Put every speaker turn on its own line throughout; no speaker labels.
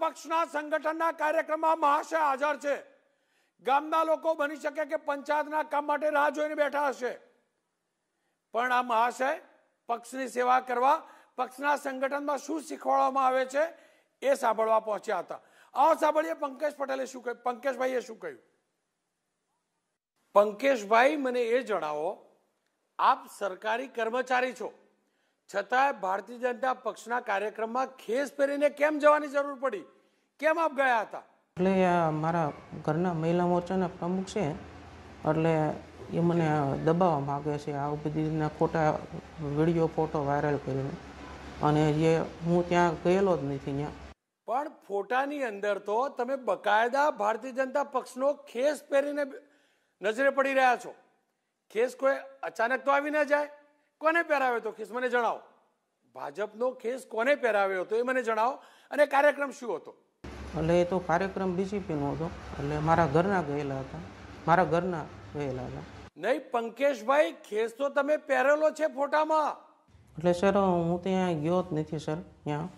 પક્ષના સંગઠનના કાર્યક્રમમાં મહાશય હાજર છે ગામના લોકો બની શકે કે પંચાયતના કામ માટે રાહ જોઈને બેઠા હશે પણ આ મહાશય પક્ષની સેવા કરવા પક્ષના સંગઠનમાં શું શીખવાડવામાં આવે છે એ સાંભળવા પહોંચ્યા હતા આવો સાંભળીએ પંકજ પટેલે શું કહ્યું પંકેશભાઈએ શું કહ્યું પંકેશભાઈ મને એ જણાવો આપ સરકારી કર્મચારી છો છતાંય ભારતીય જનતા પક્ષના કાર્યક્રમમાં ખેસ પહેરીને કેમ જવાની જરૂર પડી કેમ આપ ગયા હતા
એટલે મારા ઘરના મહિલા મોરચાના પ્રમુખ છે એટલે એ મને દબાવવા માગે છે આ બધીના રીતના ખોટા વિડીયો ફોટો વાયરલ કરીને અને એ હું ત્યાં ગયેલો જ નથી ત્યાં
પણ ફોટાની અંદર તો તમે બકાયદા ભારતીય જનતા પક્ષનો ખેસ પહેરીને નજરે પડી રહ્યા છો ખેસ કોઈ અચાનક તો આવી ના જાય કોને પહેરાવ્યો હતો ખેસ મને જણાવો ભાજપનો ખેસ કોને પહેરાવ્યો હતો એ મને જણાવો અને કાર્યક્રમ શું હતો
એટલે એ તો કાર્યક્રમ બીજેપીનો હતો એટલે મારા ઘરના ગયેલા હતા મારા ઘરના ગયેલા હતા
નહીં પંકેશભાઈ ખેસ તો તમે પહેરેલો છે ફોટામાં
એટલે સર હું ત્યાં ગયો જ નથી સર ત્યાં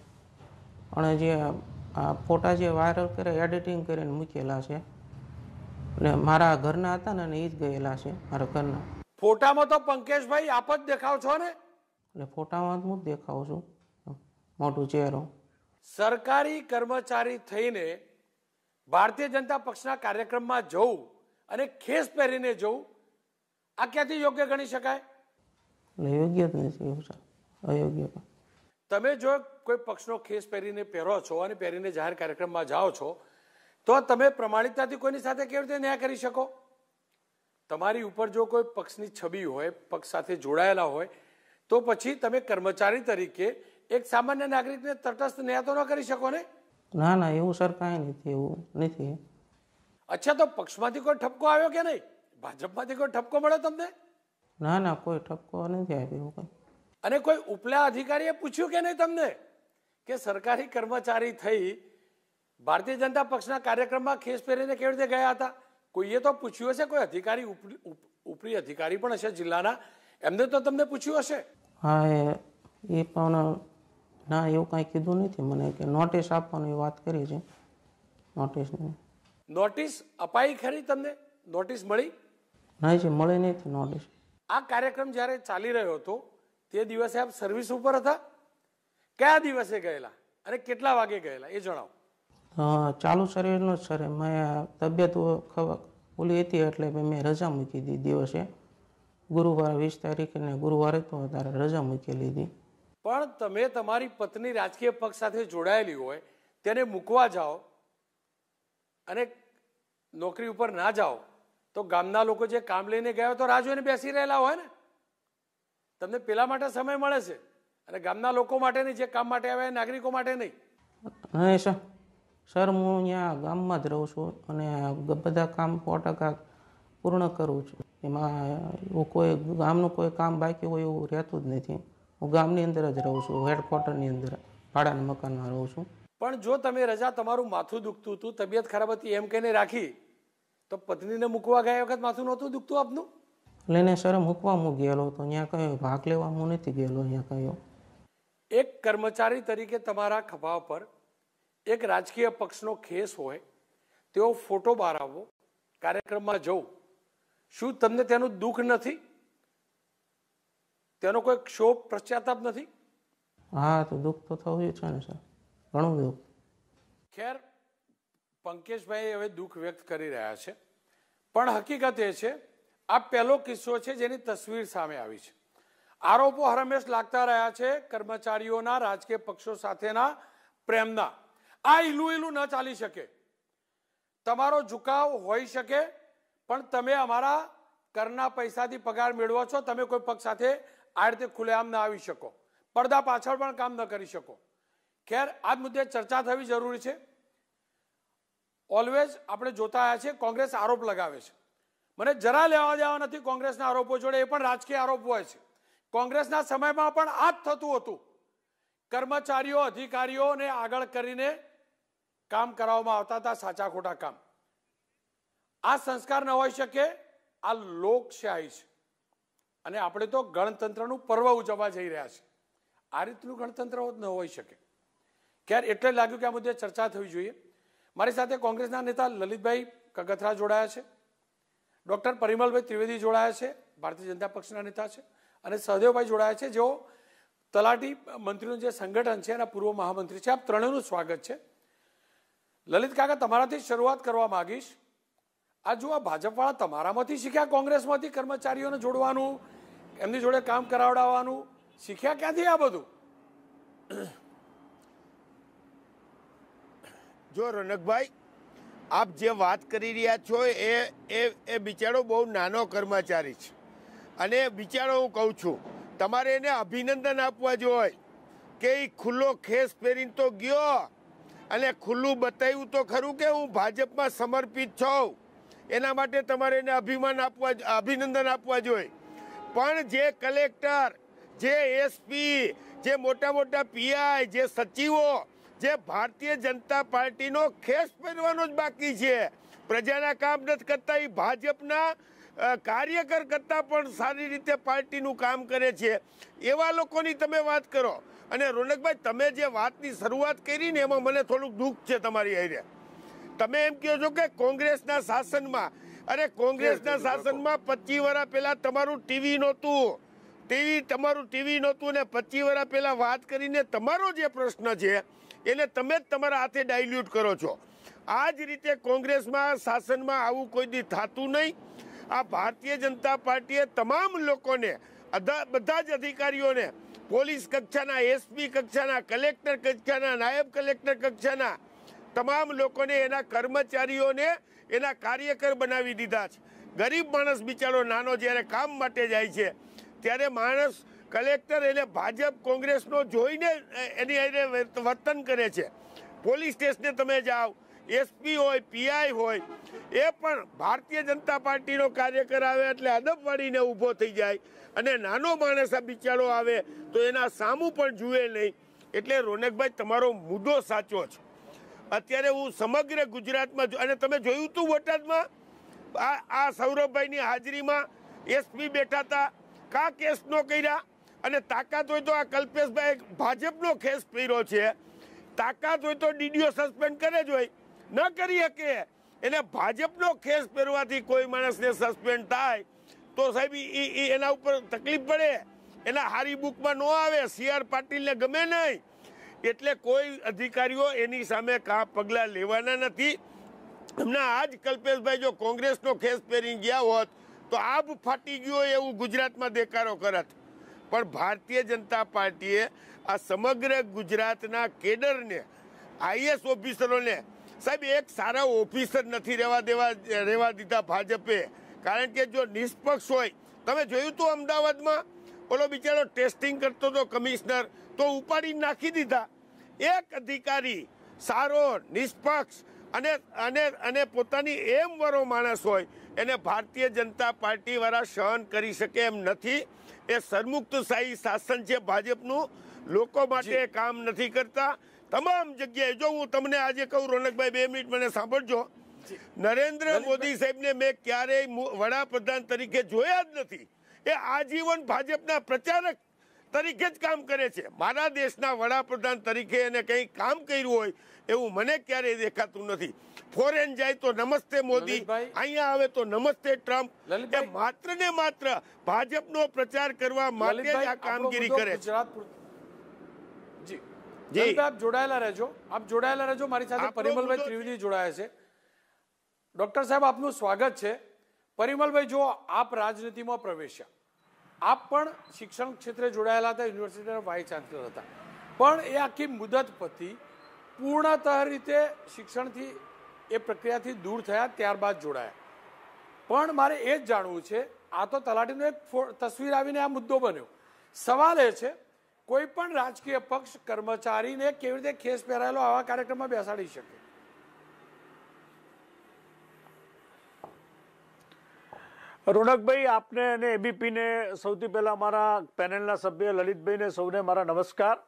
અને જે આ ફોટા જે વાયરલ કરે એડિટિંગ કરીને મૂકેલા છે અને મારા ઘરના હતા ને એ જ ગયેલા છે મારા ઘરના
ફોટામાં તો પંકેશભાઈ આપ જ દેખાવ છો ને
એટલે ફોટામાં હું જ છું મોટું ચહેરો
સરકારી કર્મચારી થઈને ભારતીય જનતા પક્ષના કાર્યક્રમમાં જવું અને ખેસ પહેરીને જવું આ ક્યાંથી યોગ્ય ગણી શકાય
યોગ્ય જ નથી અયોગ્ય
તમે જો કોઈ પક્ષનો ખેસ પહેરીને પહેરો છો અને પહેરીને જાહેર કાર્યક્રમમાં જાઓ છો તો તમે પ્રમાણિકતાથી કોઈની સાથે કેવી રીતે ન્યાય કરી શકો તમારી ઉપર જો કોઈ પક્ષની છબી હોય પક્ષ સાથે જોડાયેલા હોય તો પછી તમે કર્મચારી તરીકે એક સામાન્ય નાગરિકને તટસ્થ ન્યાય તો ન કરી શકો ને
ના ના એવું સર કાંઈ નથી એવું નથી
અચ્છા તો પક્ષમાંથી કોઈ ઠપકો આવ્યો કે નહીં ભાજપમાંથી કોઈ ઠપકો મળ્યો તમને
ના ના કોઈ ઠપકો નથી આવ્યો કોઈ
અને કોઈ ઉપલા અધિકારીએ પૂછ્યું કે નહીં તમને કે સરકારી કર્મચારી થઈ ભારતીય જનતા પક્ષના કાર્યક્રમમાં ખેસ પહેરીને કેવી રીતે ગયા હતા કોઈએ તો પૂછ્યું હશે કોઈ અધિકારી ઉપરી અધિકારી પણ હશે જિલ્લાના એમને તો તમને પૂછ્યું હશે
હા એ પણ ના એવું કાંઈ કીધું નથી મને કે નોટિસ આપવાની વાત કરી છે નોટિસની
નોટિસ અપાઈ ખરી તમને નોટિસ મળી
ના છે મળી નહીં નોટિસ
આ કાર્યક્રમ જ્યારે ચાલી રહ્યો હતો તે દિવસે આપ સર્વિસ ઉપર હતા કયા દિવસે ગયેલા અને કેટલા વાગે ગયેલા એ જણાવો
ચાલુ શરીરનું જ સર મેં તબિયત ભૂલી હતી એટલે મેં રજા મૂકી દીધી દિવસે ગુરુવારે વીસ તારીખ તારીખને ગુરુવારે તો ત્યારે રજા મૂકી લીધી
પણ તમે તમારી પત્ની રાજકીય પક્ષ સાથે જોડાયેલી હોય તેને મૂકવા જાઓ અને નોકરી ઉપર ના જાઓ તો ગામના લોકો જે કામ લઈને ગયા તો રાહ જોઈને બેસી રહેલા હોય ને તમને પેલા માટે સમય મળે છે અને ગામના લોકો માટે નહીં જે કામ માટે આવ્યા નાગરિકો માટે નહીં
હા સર સર હું અહીંયા ગામમાં જ રહું છું અને બધા કામ સો ટકા પૂર્ણ કરું છું એમાં એવું કોઈ ગામનું કોઈ કામ બાકી હોય એવું રહેતું જ નથી હું ગામની અંદર જ રહું છું હેડક્વાર્ટરની અંદર ભાડાના મકાનમાં રહું છું
પણ જો તમે રજા તમારું માથું દુખતું હતું તબિયત ખરાબ હતી એમ કહીને રાખી તો પત્નીને મૂકવા ગયા વખત માથું નહોતું દુખતું આપનું
લઈને સર મૂકવા હું ગયેલો હતો અહીંયા કયો ભાગ લેવા હું નથી ગયેલો અહીંયા કયો
એક કર્મચારી તરીકે તમારા ખભા પર એક રાજકીય પક્ષનો ખેસ હોય તેઓ ફોટો બહાર આવો કાર્યક્રમમાં જવું શું તમને તેનું દુઃખ નથી તેનો કોઈ ક્ષોભ પશ્ચાતાપ નથી
હા તો દુઃખ તો થવું છે ને સર ઘણું દુઃખ
ખેર પંકેશભાઈ હવે દુઃખ વ્યક્ત કરી રહ્યા છે પણ હકીકત એ છે આ પહેલો કિસ્સો છે જેની તસવીર સામે આવી છે આરોપો હરમેશ લાગતા રહ્યા છે કર્મચારીઓના રાજકીય પક્ષો સાથેના પ્રેમના આ ઈલું ઈલું ન ચાલી શકે તમારો ઝુકાવ હોઈ શકે પણ તમે અમારા કરના પૈસાથી પગાર મેળવો છો તમે કોઈ પક્ષ સાથે આ રીતે ખુલ્લેઆમ ન આવી શકો પડદા પાછળ પણ કામ ન કરી શકો ખેર આ મુદ્દે ચર્ચા થવી જરૂરી છે ઓલવેઝ આપણે જોતા આવ્યા છીએ કોંગ્રેસ આરોપ લગાવે છે મને જરા લેવા દેવા નથી કોંગ્રેસના આરોપો જોડે એ પણ રાજકીય આરોપ હોય છે કોંગ્રેસના સમયમાં પણ આ જ થતું હતું કર્મચારીઓ અધિકારીઓને આગળ કરીને કામ કરાવવામાં આવતા હતા સાચા ખોટા કામ આ સંસ્કાર ન હોઈ શકે આ લોકશાહી છે અને આપણે તો ગણતંત્રનું પર્વ ઉજવવા જઈ રહ્યા છીએ આ રીતનું ગણતંત્ર ન હોઈ શકે ક્યારે એટલે લાગ્યું કે આ મુદ્દે ચર્ચા થવી જોઈએ મારી સાથે કોંગ્રેસના નેતા લલિતભાઈ કગથરા જોડાયા છે ડૉક્ટર પરિમલભાઈ ત્રિવેદી જોડાયા છે ભારતીય જનતા પક્ષના નેતા છે અને સહદેવભાઈ જોડાયા છે જેઓ તલાટી મંત્રીનું જે સંગઠન છે એના પૂર્વ મહામંત્રી છે આપ ત્રણેયનું સ્વાગત છે લલિત કાકા તમારાથી શરૂઆત કરવા માંગીશ આ જો આ ભાજપવાળા તમારામાંથી શીખ્યા કોંગ્રેસમાંથી કર્મચારીઓને જોડવાનું એમની જોડે કામ કરાવડાવવાનું શીખ્યા
ક્યાંથી આ બધું જો રોનકભાઈ આપ જે વાત કરી રહ્યા છો એ એ એ બિચારો બહુ નાનો કર્મચારી છે અને બિચારો હું કહું છું તમારે એને અભિનંદન આપવા જોઈએ કે એ ખુલ્લો ખેસ પહેરીને તો ગયો અને ખુલ્લું બતાવ્યું તો ખરું કે હું ભાજપમાં સમર્પિત છું એના માટે તમારે એને અભિમાન આપવા અભિનંદન આપવા જોઈએ પણ જે કલેક્ટર જે એસપી જે મોટા મોટા પીઆઈ જે સચિવો જે ભારતીય જનતા પાર્ટીનો ખેસ પહેરવાનો જ બાકી છે પ્રજાના કામ નથી કરતા એ ભાજપના કાર્યકર કરતાં પણ સારી રીતે પાર્ટીનું કામ કરે છે એવા લોકોની તમે વાત કરો અને રોનકભાઈ તમે જે વાતની શરૂઆત કરી ને એમાં મને થોડુંક દુઃખ છે તમારી આઈડિયા તમે એમ કહો છો કે કોંગ્રેસના શાસનમાં અરે કોંગ્રેસના શાસનમાં પચીસ વર્ષ પહેલાં તમારું ટીવી નહોતું ટીવી તમારું ટીવી નહોતું ને પચીસ વર્ષ પહેલાં વાત કરીને તમારો જે પ્રશ્ન છે એને તમે જ તમારા હાથે ડાયલ્યુટ કરો છો આ જ રીતે કોંગ્રેસમાં શાસનમાં આવું કોઈ દી થતું નહીં આ ભારતીય જનતા પાર્ટીએ તમામ લોકોને બધા જ અધિકારીઓને પોલીસ કક્ષાના એસપી કક્ષાના કલેક્ટર કક્ષાના નાયબ કલેક્ટર કક્ષાના તમામ લોકોને એના કર્મચારીઓને એના કાર્યકર બનાવી દીધા છે ગરીબ માણસ બિચારો નાનો જ્યારે કામ માટે જાય છે ત્યારે માણસ કલેક્ટર એને ભાજપ કોંગ્રેસનો જોઈને એની વર્તન કરે છે પોલીસ સ્ટેશને તમે જાઓ એસપી હોય પીઆઈ હોય એ પણ ભારતીય જનતા પાર્ટીનો કાર્યકર આવે એટલે અદબવાળીને ઊભો થઈ જાય અને નાનો માણસ આ બિચારો આવે તો એના સામું પણ જુએ નહીં એટલે રોનકભાઈ તમારો મુદ્દો સાચો છે અત્યારે હું સમગ્ર ગુજરાતમાં અને તમે જોયું હતું બોટાદમાં આ આ સૌરભભાઈની હાજરીમાં એસપી બેઠા હતા કા કેસ નો કર્યા અને તાકાત હોય તો આ કલ્પેશભાઈ ભાજપનો ખેસ પહેર્યો છે તાકાત હોય તો ડીડીઓ સસ્પેન્ડ કરે જ હોય ન કરી શકે એટલે ભાજપનો ખેસ પહેરવાથી કોઈ માણસને સસ્પેન્ડ થાય તો સાહેબ એ એના ઉપર તકલીફ પડે એના હારી બુકમાં ન આવે સી આર પાટીલને ગમે નહીં એટલે કોઈ અધિકારીઓ એની સામે કા પગલાં લેવાના નથી હમણાં આજ કલ્પેશભાઈ જો કોંગ્રેસનો ખેસ પહેરી ગયા હોત તો આબ ફાટી ગયો એવું ગુજરાતમાં દેકારો કરત પણ ભારતીય જનતા પાર્ટીએ આ સમગ્ર ગુજરાતના કેડરને આઈએસ ઓફિસરોને સાહેબ એક સારા ઓફિસર નથી રહેવા દેવા રહેવા દીધા ભાજપે કારણ કે જો નિષ્પક્ષ હોય તમે જોયું તું અમદાવાદમાં ઓલો બિચારો ટેસ્ટિંગ કરતો હતો કમિશનર તો ઉપાડી નાખી દીધા એક અધિકારી સારો નિષ્પક્ષ અને અને અને પોતાની એમ વરો માણસ હોય એને ભારતીય જનતા પાર્ટીવાળા સહન કરી શકે એમ નથી એ શાહી શાસન છે ભાજપનું લોકો માટે કામ નથી કરતા તમામ જગ્યાએ જો હું તમને આજે કહું રોનકભાઈ બે મિનિટ મને સાંભળજો નરેન્દ્ર મોદી સાહેબને મેં ક્યારેય વડાપ્રધાન તરીકે જોયા જ નથી એ આજીવન ભાજપના પ્રચારક તરીકે જ કામ કરે છે મારા દેશના વડાપ્રધાન તરીકે એને કંઈ કામ કર્યું હોય એવું મને ક્યારેય દેખાતું નથી ફોરેન જાય તો નમસ્તે મોદી અહીંયા આવે તો નમસ્તે ટ્રમ્પ એ માત્ર ને માત્ર ભાજપનો પ્રચાર કરવા માટે જ આ કામગીરી કરે છે લલિત આપ જોડાયેલા રહેજો આપ જોડાયેલા રહેજો મારી સાથે
પરિમલભાઈ ત્રિવેદી જોડાયા છે ડોક્ટર સાહેબ આપનું સ્વાગત છે પરિમલભાઈ જો આપ રાજનીતિમાં પ્રવેશ્યા આપ પણ શિક્ષણ ક્ષેત્રે જોડાયેલા હતા યુનિવર્સિટીના વાઇસ ચાન્સલર હતા પણ એ આખી મુદત પતી પૂર્ણતઃ રીતે શિક્ષણથી એ પ્રક્રિયાથી દૂર થયા ત્યારબાદ જોડાયા પણ મારે એ જ જાણવું છે આ તો તલાટીનો એક તસવીર આવીને આ મુદ્દો બન્યો સવાલ એ છે કોઈ પણ રાજકીય પક્ષ કર્મચારીને કેવી રીતે ખેસ પહેરાયેલો આવા કાર્યક્રમમાં બેસાડી શકે
રોનકભાઈ આપને અને એબીપીને સૌથી પહેલાં મારા પેનલના સભ્ય લલિતભાઈને સૌને મારા નમસ્કાર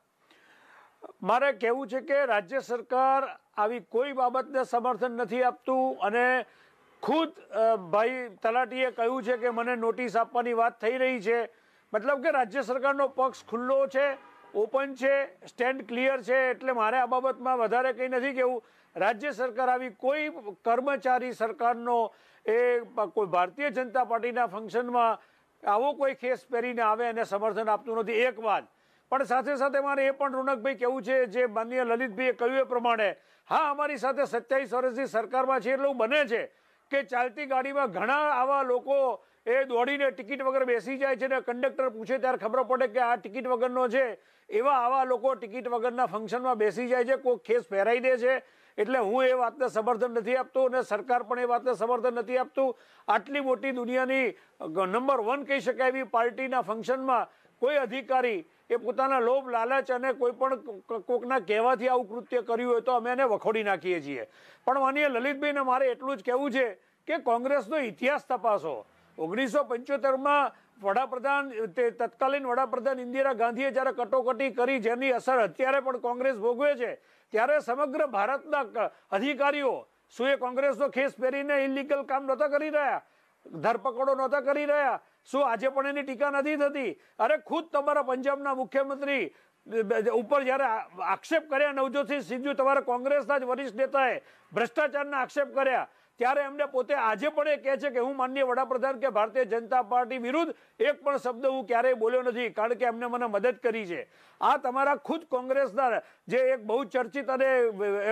મારે કહેવું છે કે રાજ્ય સરકાર આવી કોઈ બાબતને સમર્થન નથી આપતું અને ખુદ ભાઈ તલાટીએ કહ્યું છે કે મને નોટિસ આપવાની વાત થઈ રહી છે મતલબ કે રાજ્ય સરકારનો પક્ષ ખુલ્લો છે ઓપન છે સ્ટેન્ડ ક્લિયર છે એટલે મારે આ બાબતમાં વધારે કંઈ નથી કહેવું રાજ્ય સરકાર આવી કોઈ કર્મચારી સરકારનો એ કોઈ ભારતીય જનતા પાર્ટીના ફંક્શનમાં આવો કોઈ કેસ પહેરીને આવે અને સમર્થન આપતું નથી એક વાત પણ સાથે સાથે મારે એ પણ રોનકભાઈ કહેવું છે જે માનનીય લલિતભાઈએ કહ્યું એ પ્રમાણે હા અમારી સાથે સત્યાવીસ વર્ષની સરકારમાં છે એટલું બને છે કે ચાલતી ગાડીમાં ઘણા આવા લોકો એ દોડીને ટિકિટ વગર બેસી જાય છે ને કંડક્ટર પૂછે ત્યારે ખબર પડે કે આ ટિકિટ વગરનો છે એવા આવા લોકો ટિકિટ વગરના ફંક્શનમાં બેસી જાય છે કોઈ ખેસ ફેરાઈ દે છે એટલે હું એ વાતને સમર્થન નથી આપતો અને સરકાર પણ એ વાતને સમર્થન નથી આપતું આટલી મોટી દુનિયાની નંબર વન કહી શકાય એવી પાર્ટીના ફંક્શનમાં કોઈ અધિકારી એ પોતાના લોભ લાલચ અને કોઈ પણ કોકના કહેવાથી આવું કૃત્ય કર્યું હોય તો અમે એને વખોડી નાખીએ છીએ પણ માનીય લલિતભાઈને મારે એટલું જ કહેવું છે કે કોંગ્રેસનો ઇતિહાસ તપાસો ઓગણીસો પંચોતેરમાં વડાપ્રધાન તે તત્કાલીન વડાપ્રધાન ઇન્દિરા ગાંધીએ જ્યારે કટોકટી કરી જેની અસર અત્યારે પણ કોંગ્રેસ ભોગવે છે ત્યારે સમગ્ર ભારતના અધિકારીઓ શું એ કોંગ્રેસનો ખેસ પહેરીને ઇલિગલ કામ નહોતા કરી રહ્યા ધરપકડો નહોતા કરી રહ્યા શું આજે પણ એની ટીકા નથી થતી અરે ખુદ તમારા પંજાબના મુખ્યમંત્રી ઉપર જ્યારે આક્ષેપ કર્યા નવજોતસિંહ સિંધુ તમારા કોંગ્રેસના જ વરિષ્ઠ નેતાએ ભ્રષ્ટાચારના આક્ષેપ કર્યા ત્યારે એમને પોતે આજે પણ એ કહે છે કે હું માનનીય વડાપ્રધાન કે ભારતીય જનતા પાર્ટી વિરુદ્ધ એક પણ શબ્દ હું ક્યારેય બોલ્યો નથી કારણ કે એમને મને મદદ કરી છે આ તમારા ખુદ કોંગ્રેસના જે એક બહુ ચર્ચિત અને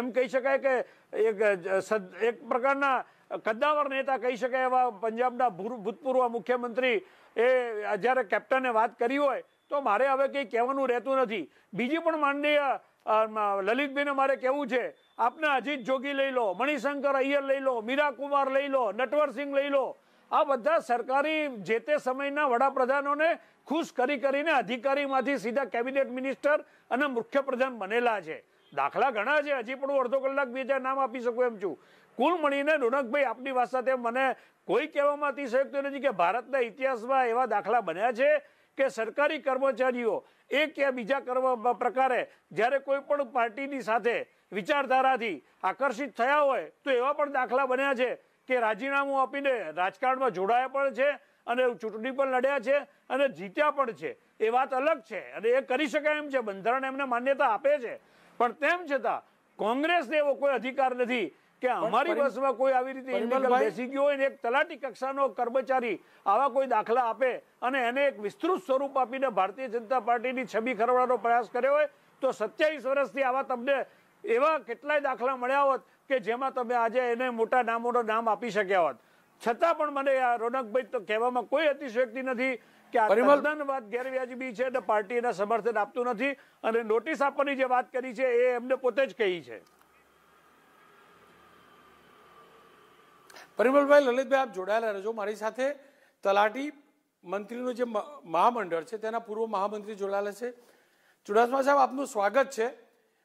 એમ કહી શકાય કે એક એક પ્રકારના કદ્દાવર નેતા કહી શકાય એવા પંજાબના ભૂતપૂર્વ મુખ્યમંત્રી એ જ્યારે કેપ્ટને વાત કરી હોય તો મારે હવે કંઈ કહેવાનું રહેતું નથી બીજી પણ માનનીય લલિતભાઈને મારે કહેવું છે આપને અજીત જોગી લઈ લો મણિશંકર અય્યર લઈ લો મીરા કુમાર લઈ લો નટવરસિંહ લઈ લો આ બધા સરકારી જે તે સમયના વડાપ્રધાનોને ખુશ કરી કરીને અધિકારીમાંથી સીધા કેબિનેટ મિનિસ્ટર અને મુખ્યપ્રધાન બનેલા છે દાખલા ઘણા છે હજી પણ હું અડધો કલાક બે નામ આપી શકું એમ છું કુલ મળીને રોનકભાઈ આપની વાત સાથે મને કોઈ કહેવામાં અતિશયોક્તિ નથી કે ભારતના ઇતિહાસમાં એવા દાખલા બન્યા છે કે સરકારી કર્મચારીઓ એક કે બીજા કર્મ પ્રકારે જ્યારે કોઈ પણ પાર્ટીની સાથે વિચારધારાથી આકર્ષિત થયા હોય તો એવા પણ દાખલા બન્યા છે કે રાજીનામું આપીને રાજકારણમાં જોડાયા પણ છે અને ચૂંટણી પણ લડ્યા છે અને જીત્યા પણ છે એ વાત અલગ છે અને એ કરી શકાય એમ છે બંધારણ એમને માન્યતા આપે છે પણ તેમ છતાં કોંગ્રેસને એવો કોઈ અધિકાર નથી કે અમારી બસમાં કોઈ આવી રીતે બેસી ગયો હોય એક તલાટી કક્ષાનો કર્મચારી આવા કોઈ દાખલા આપે અને એને એક વિસ્તૃત સ્વરૂપ આપીને ભારતીય જનતા પાર્ટીની છબી ખરવાનો પ્રયાસ કર્યો હોય તો સત્યાવીસ વર્ષથી આવા તમને એવા કેટલાય દાખલા મળ્યા હોત કે જેમાં તમે આજે એને મોટા નામોનો નામ આપી શક્યા હોત છતાં પણ મને આ રોનકભાઈ તો કહેવામાં કોઈ અતિશયોક્તિ નથી કે પરિવર્તન વાત ગેરવ્યાજબી છે અને પાર્ટી એને સમર્થન આપતું નથી અને નોટિસ આપવાની જે વાત કરી છે એ એમને પોતે જ કહી છે
પરિમલભાઈ લલિતભાઈ આપ જોડાયેલા રહેજો મારી સાથે તલાટી મંત્રીનું જે મહામંડળ છે તેના પૂર્વ મહામંત્રી જોડાયેલા છે ચુડાસમા સાહેબ આપનું સ્વાગત છે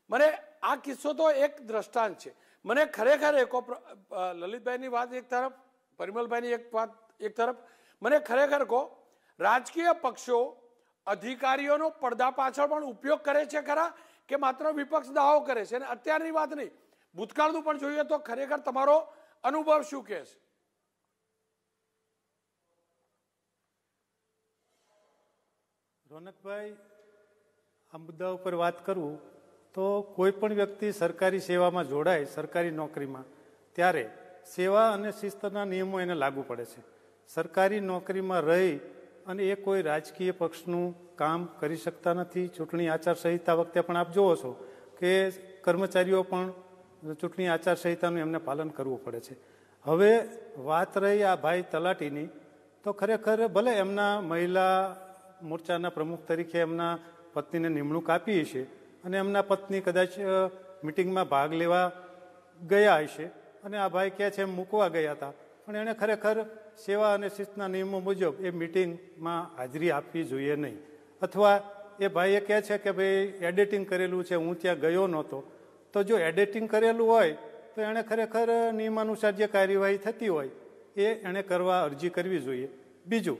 મને આ કિસ્સો તો એક દ્રષ્ટાંત છે મને ખરેખર એકો લલિતભાઈની વાત એક તરફ પરિમલભાઈની એક વાત એક તરફ મને ખરેખર કહો રાજકીય પક્ષો અધિકારીઓનો પડદા પાછળ પણ ઉપયોગ કરે છે ખરા કે માત્ર વિપક્ષ દાવો કરે છે અને અત્યારની વાત નહીં ભૂતકાળનું પણ જોઈએ તો ખરેખર તમારો અનુભવ શું કહે છે
રોનકભાઈ આ મુદ્દા ઉપર વાત કરું તો કોઈ પણ વ્યક્તિ સરકારી સેવામાં જોડાય સરકારી નોકરીમાં ત્યારે સેવા અને શિસ્તના નિયમો એને લાગુ પડે છે સરકારી નોકરીમાં રહી અને એ કોઈ રાજકીય પક્ષનું કામ કરી શકતા નથી ચૂંટણી આચારસંહિતા વખતે પણ આપ જુઓ છો કે કર્મચારીઓ પણ ચૂંટણી આચારસંહિતાનું એમને પાલન કરવું પડે છે હવે વાત રહી આ ભાઈ તલાટીની તો ખરેખર ભલે એમના મહિલા મોરચાના પ્રમુખ તરીકે એમના પત્નીને નિમણૂક આપીએ છીએ અને એમના પત્ની કદાચ મિટિંગમાં ભાગ લેવા ગયા હશે અને આ ભાઈ કહે છે એમ મૂકવા ગયા હતા પણ એણે ખરેખર સેવા અને શિસ્તના નિયમો મુજબ એ મિટિંગમાં હાજરી આપવી જોઈએ નહીં અથવા એ ભાઈએ કહે છે કે ભાઈ એડિટિંગ કરેલું છે હું ત્યાં ગયો નહોતો તો જો એડિટિંગ કરેલું હોય તો એણે ખરેખર નિયમાનુસાર જે કાર્યવાહી થતી હોય એ એણે કરવા અરજી કરવી જોઈએ બીજું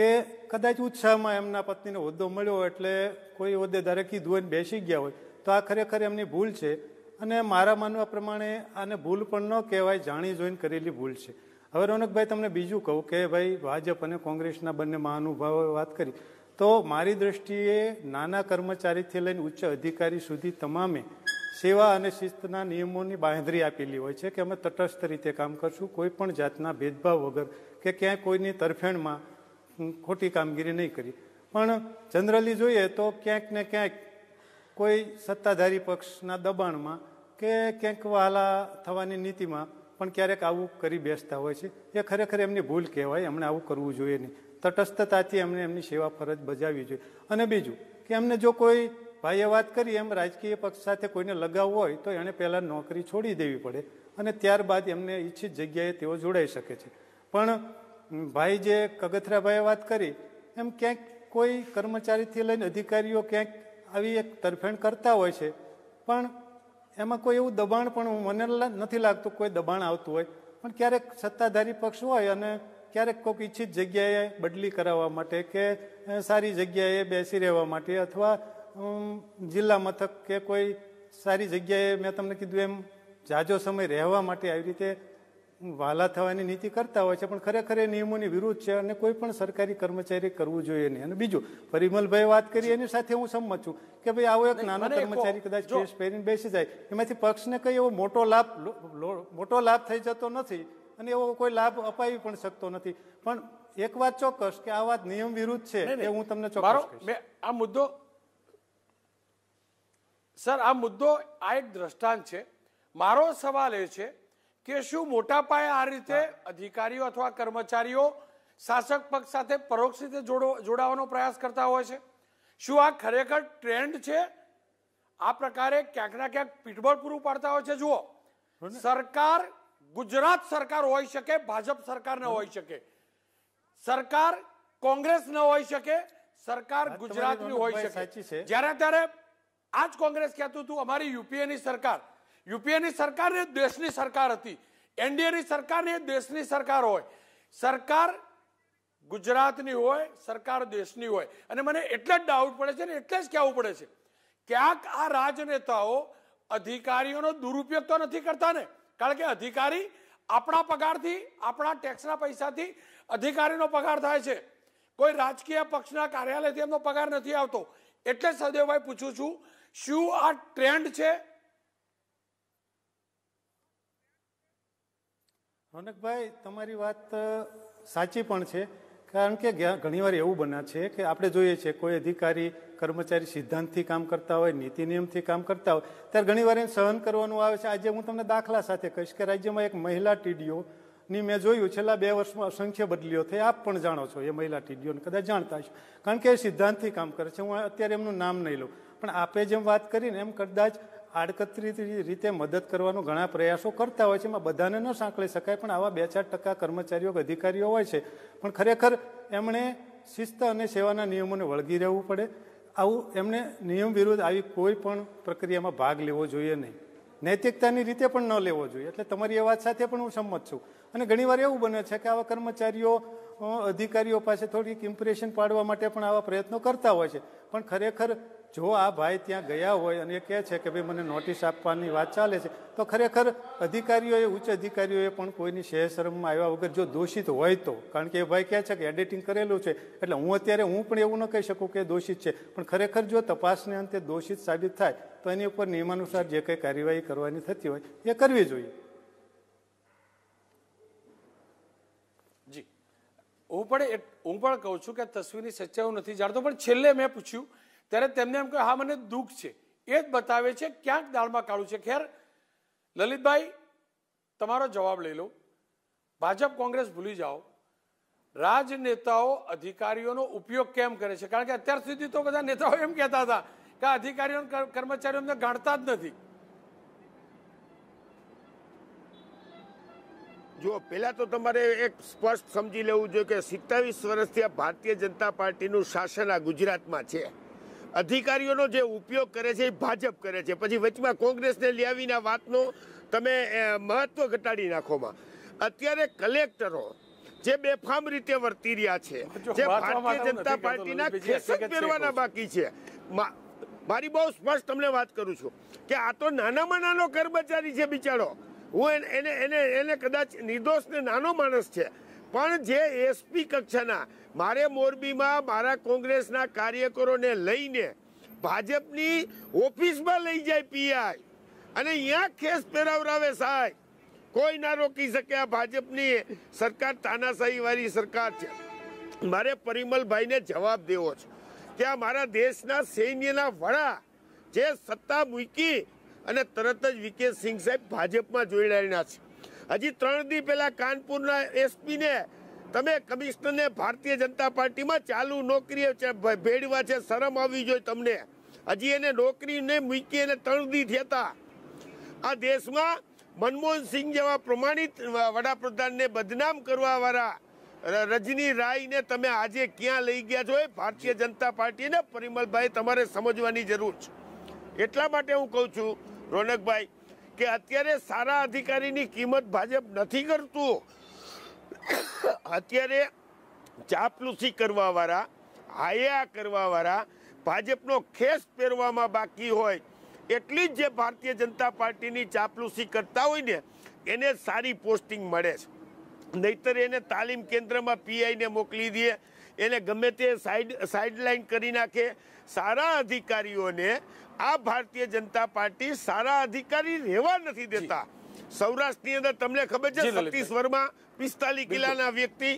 કે કદાચ ઉત્સાહમાં એમના પત્નીને હોદ્દો મળ્યો એટલે કોઈ હોદ્દેદારે કીધું હોય બેસી ગયા હોય તો આ ખરેખર એમની ભૂલ છે અને મારા માનવા પ્રમાણે આને ભૂલ પણ ન કહેવાય જાણી જોઈને કરેલી ભૂલ છે હવે રોનકભાઈ તમને બીજું કહું કે ભાઈ ભાજપ અને કોંગ્રેસના બંને મહાનુભાવોએ વાત કરી તો મારી દ્રષ્ટિએ નાના કર્મચારીથી લઈને ઉચ્ચ અધિકારી સુધી તમામે સેવા અને શિસ્તના નિયમોની બાંધરી આપેલી હોય છે કે અમે તટસ્થ રીતે કામ કરશું કોઈ પણ જાતના ભેદભાવ વગર કે ક્યાંય કોઈની તરફેણમાં ખોટી કામગીરી નહીં કરી પણ જનરલી જોઈએ તો ક્યાંક ને ક્યાંક કોઈ સત્તાધારી પક્ષના દબાણમાં કે ક્યાંક વહાલા થવાની નીતિમાં પણ ક્યારેક આવું કરી બેસતા હોય છે એ ખરેખર એમની ભૂલ કહેવાય એમણે આવું કરવું જોઈએ નહીં તટસ્થતાથી એમણે એમની સેવા ફરજ બજાવવી જોઈએ અને બીજું કે એમને જો કોઈ ભાઈએ વાત કરી એમ રાજકીય પક્ષ સાથે કોઈને લગાવવું હોય તો એણે પહેલાં નોકરી છોડી દેવી પડે અને ત્યારબાદ એમને ઈચ્છિત જગ્યાએ તેઓ જોડાઈ શકે છે પણ ભાઈ જે કગથરાભાઈએ વાત કરી એમ ક્યાંક કોઈ કર્મચારીથી લઈને અધિકારીઓ ક્યાંક આવી એક તરફેણ કરતા હોય છે પણ એમાં કોઈ એવું દબાણ પણ મને નથી લાગતું કોઈ દબાણ આવતું હોય પણ ક્યારેક સત્તાધારી પક્ષ હોય અને ક્યારેક કોઈક ઈચ્છિત જગ્યાએ બદલી કરાવવા માટે કે સારી જગ્યાએ બેસી રહેવા માટે અથવા જિલ્લા મથક કે કોઈ સારી જગ્યાએ મેં તમને કીધું એમ જાજો સમય રહેવા માટે આવી રીતે વાલા થવાની નીતિ કરતા હોય છે પણ ખરેખર એ નિયમોની વિરુદ્ધ છે અને કોઈ પણ સરકારી કર્મચારી કરવું જોઈએ નહીં અને બીજું પરિમલભાઈ વાત કરી એની સાથે હું સંમત છું કે ભાઈ આવો એક નાનો કર્મચારી કદાચ કેસ પહેરીને બેસી જાય એમાંથી પક્ષને કંઈ એવો મોટો લાભ મોટો લાભ થઈ જતો નથી અને એવો કોઈ લાભ અપાવી પણ શકતો નથી પણ એક વાત ચોક્કસ કે આ વાત નિયમ વિરુદ્ધ છે એ હું તમને ચોક્કસ આ મુદ્દો
સર આ મુદ્દો આ એક દ્રષ્ટાંત છે મારો સવાલ એ છે કે શું મોટા પાયે આ રીતે અધિકારીઓ અથવા કર્મચારીઓ શાસક પક્ષ સાથે પરોક્ષ રીતે જોડાવાનો પ્રયાસ કરતા હોય છે શું આ ખરેખર ટ્રેન્ડ છે આ પ્રકારે ક્યાંક ના ક્યાંક પીઠબળ પૂરું પાડતા હોય છે જુઓ સરકાર ગુજરાત સરકાર હોઈ શકે ભાજપ સરકાર ન હોઈ શકે સરકાર કોંગ્રેસ ન હોઈ શકે સરકાર ગુજરાતની હોઈ
શકે
જ્યારે ત્યારે આજ કોંગ્રેસ કહેતું હતું અમારી યુપીએની સરકાર યુપીએની સરકાર એ દેશની સરકાર હતી એનડીએની સરકાર એ દેશની સરકાર હોય સરકાર ગુજરાતની હોય સરકાર દેશની હોય અને મને એટલે જ ડાઉટ પડે છે ને એટલે જ કહેવું પડે છે ક્યાંક આ રાજનેતાઓ અધિકારીઓનો દુરુપયોગ તો નથી કરતા ને કારણ કે અધિકારી આપણા પગારથી આપણા ટેક્સના પૈસાથી અધિકારીનો પગાર થાય છે કોઈ રાજકીય પક્ષના કાર્યાલયથી એમનો પગાર નથી આવતો એટલે સદેવભાઈ પૂછું છું શું આ ટ્રેન્ડ છે
રોનકભાઈ તમારી વાત સાચી પણ છે કારણ કે ઘણીવાર એવું બને છે કે આપણે જોઈએ છીએ કોઈ અધિકારી કર્મચારી સિદ્ધાંતથી કામ કરતા હોય નીતિ નિયમથી કામ કરતા હોય ત્યારે ઘણીવાર એને સહન કરવાનું આવે છે આજે હું તમને દાખલા સાથે કહીશ કે રાજ્યમાં એક મહિલા ટીડીઓની મેં જોયું છેલ્લા બે વર્ષમાં અસંખ્ય બદલીઓ થઈ આપ પણ જાણો છો એ મહિલા ટીડીઓને કદાચ જાણતા હશો કારણ કે એ સિદ્ધાંતથી કામ કરે છે હું અત્યારે એમનું નામ નહીં લઉં પણ આપે જેમ વાત કરીને એમ કદાચ આડકતરી રીતે મદદ કરવાનો ઘણા પ્રયાસો કરતા હોય છે એમાં બધાને ન સાંકળી શકાય પણ આવા બે ચાર ટકા કર્મચારીઓ અધિકારીઓ હોય છે પણ ખરેખર એમણે શિસ્ત અને સેવાના નિયમોને વળગી રહેવું પડે આવું એમને નિયમ વિરુદ્ધ આવી કોઈ પણ પ્રક્રિયામાં ભાગ લેવો જોઈએ નહીં નૈતિકતાની રીતે પણ ન લેવો જોઈએ એટલે તમારી એ વાત સાથે પણ હું સંમત છું અને ઘણીવાર એવું બને છે કે આવા કર્મચારીઓ અધિકારીઓ પાસે થોડીક ઇમ્પ્રેશન પાડવા માટે પણ આવા પ્રયત્નો કરતા હોય છે પણ ખરેખર જો આ ભાઈ ત્યાં ગયા હોય અને એ કહે છે કે ભાઈ મને નોટિસ આપવાની વાત ચાલે છે તો ખરેખર અધિકારીઓએ ઉચ્ચ અધિકારીઓએ પણ કોઈની શહેશરમમાં આવ્યા વગર જો દોષિત હોય તો કારણ કે એ ભાઈ કહે છે કે એડિટિંગ કરેલું છે એટલે હું અત્યારે હું પણ એવું ન કહી શકું કે દોષિત છે પણ ખરેખર જો તપાસને અંતે દોષિત સાબિત થાય તો એની ઉપર નિયમાનુસાર જે કંઈ કાર્યવાહી કરવાની થતી હોય એ કરવી જોઈએ જી
હું પણ હું પણ કહું છું કે તસવીરની સચ્ચાઈ હું નથી જાણતો પણ છેલ્લે મેં પૂછ્યું ત્યારે તેમને એમ કહ્યું હા મને દુઃખ છે એ જ બતાવે છે ક્યાંક દાળમાં કાળું છે ખેર લલિતભાઈ તમારો જવાબ લઈ લો ભાજપ કોંગ્રેસ ભૂલી જાઓ રાજનેતાઓ અધિકારીઓનો ઉપયોગ કેમ કરે છે કારણ કે અત્યાર સુધી તો બધા નેતાઓ એમ કહેતા હતા કે અધિકારીઓ કર્મચારીઓ એમને ગાંઠતા જ નથી
જો પહેલાં તો તમારે એક સ્પષ્ટ સમજી લેવું જોઈએ કે સિત્તાવીસ વર્ષથી આ ભારતીય જનતા પાર્ટીનું શાસન આ ગુજરાતમાં છે અધિકારીઓનો જે ઉપયોગ કરે છે એ ભાજપ કરે છે પછી વચમાં કોંગ્રેસને લ્યાવીને વાતનો તમે મહત્વ ઘટાડી નાખોમાં અત્યારે કલેક્ટરો જે બેફામ રીતે વર્તી રહ્યા છે જે ભારતીય જનતા પાર્ટીના ખેસક પહેરવાના બાકી છે મારી બહુ સ્પષ્ટ તમને વાત કરું છું કે આ તો નાનામાં નાનો કર્મચારી છે બિચારો હું એને એને એને કદાચ નિર્દોષ ને નાનો માણસ છે પણ જે એસપી કક્ષાના મારે મોરબીમાં મારા કોંગ્રેસના કાર્યકરોને લઈને ભાજપની ઓફિસમાં લઈ જાય પીઆઈ અને અહીંયા ખેસ પહેરાવરાવે સાહેબ કોઈ ના રોકી શકે આ ભાજપની સરકાર તાનાશાહીવાળી સરકાર છે મારે પરિમલભાઈને જવાબ દેવો છે ત્યાં મારા દેશના સૈન્યના વડા જે સત્તા મૂકી અને તરત જ વિકે સિંહ સાહેબ ભાજપમાં જોડાયેલા છે હજી ત્રણ દી પહેલા કાનપુરના એસપીને તમે કમિશનરને ભારતીય જનતા પાર્ટીમાં ચાલુ નોકરીએ ભેડવા છે શરમ આવવી જોઈએ તમને હજી એને નોકરીને મૂકી એને ત્રણ દી થયા આ દેશમાં મનમોહન સિંહ જેવા પ્રમાણિત વડાપ્રધાનને બદનામ કરવાવાળા રજની રાયને તમે આજે ક્યાં લઈ ગયા છો એ ભારતીય જનતા પાર્ટીને પરિમલભાઈ તમારે સમજવાની જરૂર છે એટલા માટે હું કહું છું રોનકભાઈ કે અત્યારે સારા અધિકારીની કિંમત ભાજપ નથી કરતું અત્યારે ચાપલુસી કરવાવાળા હાયા કરવાવાળા ભાજપનો ખેસ પહેરવામાં બાકી હોય એટલી જ જે ભારતીય જનતા પાર્ટીની ચાપલુસી કરતા હોય ને એને સારી પોસ્ટિંગ મળે છે નહીતર એને તાલીમ કેન્દ્રમાં પીઆઈને મોકલી દે એને ગમે તે સાઈડ સાઇડલાઇન કરી નાખે સારા અધિકારીઓને આ ભારતીય જનતા પાર્ટી સારા અધિકારી રહેવા નથી દેતા સૌરાષ્ટ્રની અંદર તમને ખબર છે સતીશ વર્મા પિસ્તાલી કિલ્લાના વ્યક્તિ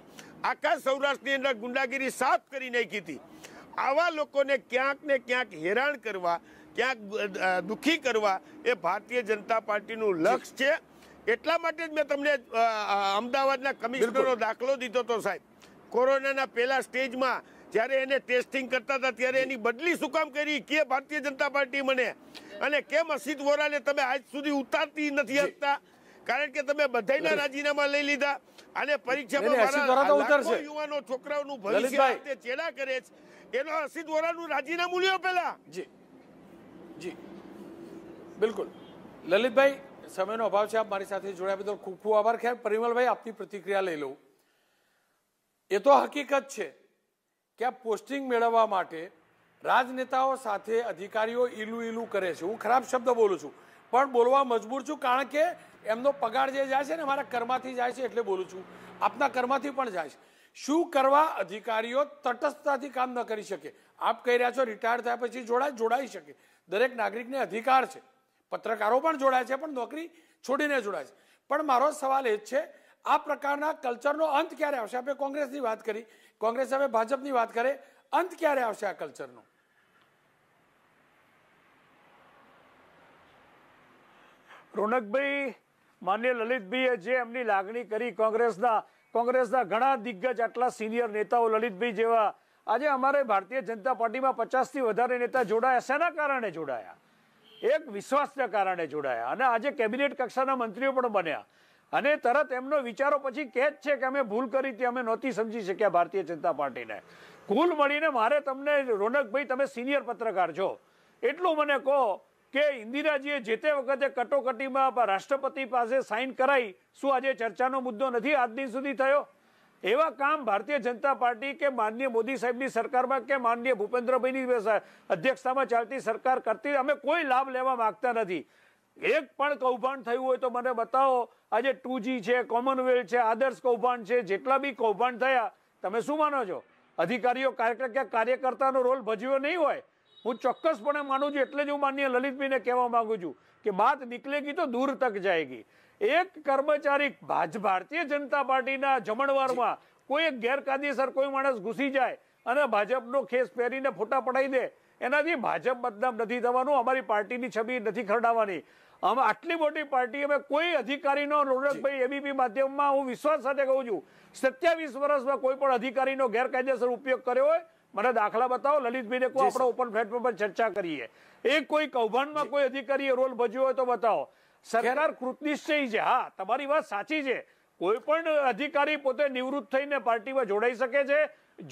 આખા સૌરાષ્ટ્રની અંદર ગુંડાગીરી સાફ કરી નાખી હતી આવા લોકોને ક્યાંક ને ક્યાંક હેરાન કરવા ક્યાંક દુઃખી કરવા એ ભારતીય જનતા પાર્ટીનું લક્ષ્ય છે એટલા માટે જ મેં તમને અમદાવાદના કમિશનરનો દાખલો દીધો હતો સાહેબ કોરોનાના પહેલા સ્ટેજમાં જ્યારે એને ટેસ્ટિંગ કરતા હતા ત્યારે એની બદલી શું કામ કરી કે ભારતીય જનતા પાર્ટી મને અને કેમ અસિત વોરાને તમે આજ સુધી ઉતારતી નથી આપતા કારણ કે તમે બધાના રાજીનામા લઈ લીધા અને પરીક્ષામાં યુવાનો છોકરાઓનું ભવિષ્ય રીતે ચેડા કરે છે એનો અસિત વોરાનું રાજીનામું લ્યો પહેલા જી
જી બિલકુલ લલિતભાઈ સમયનો અભાવ છે આપ મારી સાથે જોડાયા બદલ ખૂબ ખૂબ આભાર ખેર પરિમલભાઈ આપની પ્રતિક્રિયા લઈ લઉં એ તો હકીકત છે કે આ પોસ્ટિંગ મેળવવા માટે રાજનેતાઓ સાથે અધિકારીઓ ઈલું ઈલું કરે છે હું ખરાબ શબ્દ બોલું છું પણ બોલવા મજબૂર છું કારણ કે એમનો પગાર જે જાય છે ને મારા કર્માથી જાય છે એટલે બોલું છું આપના કર્માથી પણ જાય છે શું કરવા અધિકારીઓ તટસ્થતાથી કામ ન કરી શકે આપ કહી રહ્યા છો રિટાયર થયા પછી જોડાય જોડાઈ શકે દરેક નાગરિકને અધિકાર છે પત્રકારો પણ જોડાય છે પણ નોકરી છોડીને જોડાય છે પણ મારો સવાલ એ જ છે આ પ્રકારના કલ્ચરનો અંત ક્યારે આવશે આપણે કોંગ્રેસની વાત કરી કોંગ્રેસ હવે ભાજપની વાત કરે અંત ક્યારે આવશે આ કલ્ચરનો
રોનકભાઈ માન્ય લલિતભાઈએ જે એમની લાગણી કરી કોંગ્રેસના કોંગ્રેસના ઘણા દિગ્ગજ આટલા સિનિયર નેતાઓ લલિતભાઈ જેવા આજે અમારે ભારતીય જનતા પાર્ટીમાં પચાસથી વધારે નેતા જોડાયા શેના કારણે જોડાયા એક વિશ્વાસના કારણે જોડાયા અને આજે કેબિનેટ કક્ષાના મંત્રીઓ પણ બન્યા અને તરત એમનો વિચારો પછી કે જ છે કે અમે ભૂલ કરી હતી અમે નહોતી સમજી શક્યા ભારતીય જનતા પાર્ટીને કુલ મળીને મારે તમને રોનકભાઈ તમે સિનિયર પત્રકાર છો એટલું મને કહો કે ઇન્દિરાજીએ જે તે વખતે કટોકટીમાં રાષ્ટ્રપતિ પાસે સાઇન કરાઈ શું આજે ચર્ચાનો મુદ્દો નથી આજ દિન સુધી થયો એવા કામ ભારતીય જનતા પાર્ટી કે માનનીય મોદી સાહેબની સરકારમાં કે માનનીય ભૂપેન્દ્રભાઈની અધ્યક્ષતામાં ચાલતી સરકાર કરતી અમે કોઈ લાભ લેવા માગતા નથી એક પણ કૌભાંડ થયું હોય તો મને બતાવો આજે ટુજી છે કોમનવેલ્થ છે આદર્શ કૌભાંડ છે જેટલા બી કૌભાંડ થયા તમે શું માનો છો અધિકારીઓ કાર્યકર્તાનો રોલ ભજ્યો નહીં હોય હું ચોક્કસપણે માનું છું એટલે જ હું માનીય લલિતભાઈને કહેવા માગું છું કે બાત નીકળેગી તો દૂર તક જાયગી એક કર્મચારી ભારતીય જનતા પાર્ટીના જમણવારમાં કોઈ એક ગેરકાયદેસર કોઈ માણસ ઘૂસી જાય અને ભાજપનો ખેસ પહેરીને ફોટા પડાવી દે એનાથી ભાજપ બદનામ નથી થવાનું અમારી પાર્ટીની છબી નથી ખરડાવવાની આમ આટલી મોટી પાર્ટી અમે કોઈ અધિકારીનો રોનકભાઈ એબીપી માધ્યમમાં હું વિશ્વાસ સાથે કહું છું સત્યાવીસ વર્ષમાં કોઈ પણ અધિકારીનો ગેરકાયદેસર ઉપયોગ કર્યો હોય મને દાખલા બતાવો લલિતભાઈને કોઈ આપણે ઓપન પ્લેટફોર્મ પર ચર્ચા કરીએ એ કોઈ કૌભાંડમાં કોઈ અધિકારીએ રોલ ભજ્યો હોય તો બતાવો સરકાર કૃતનિશ્ચયી છે હા તમારી વાત સાચી છે કોઈ પણ અધિકારી પોતે નિવૃત્ત થઈને પાર્ટીમાં જોડાઈ શકે છે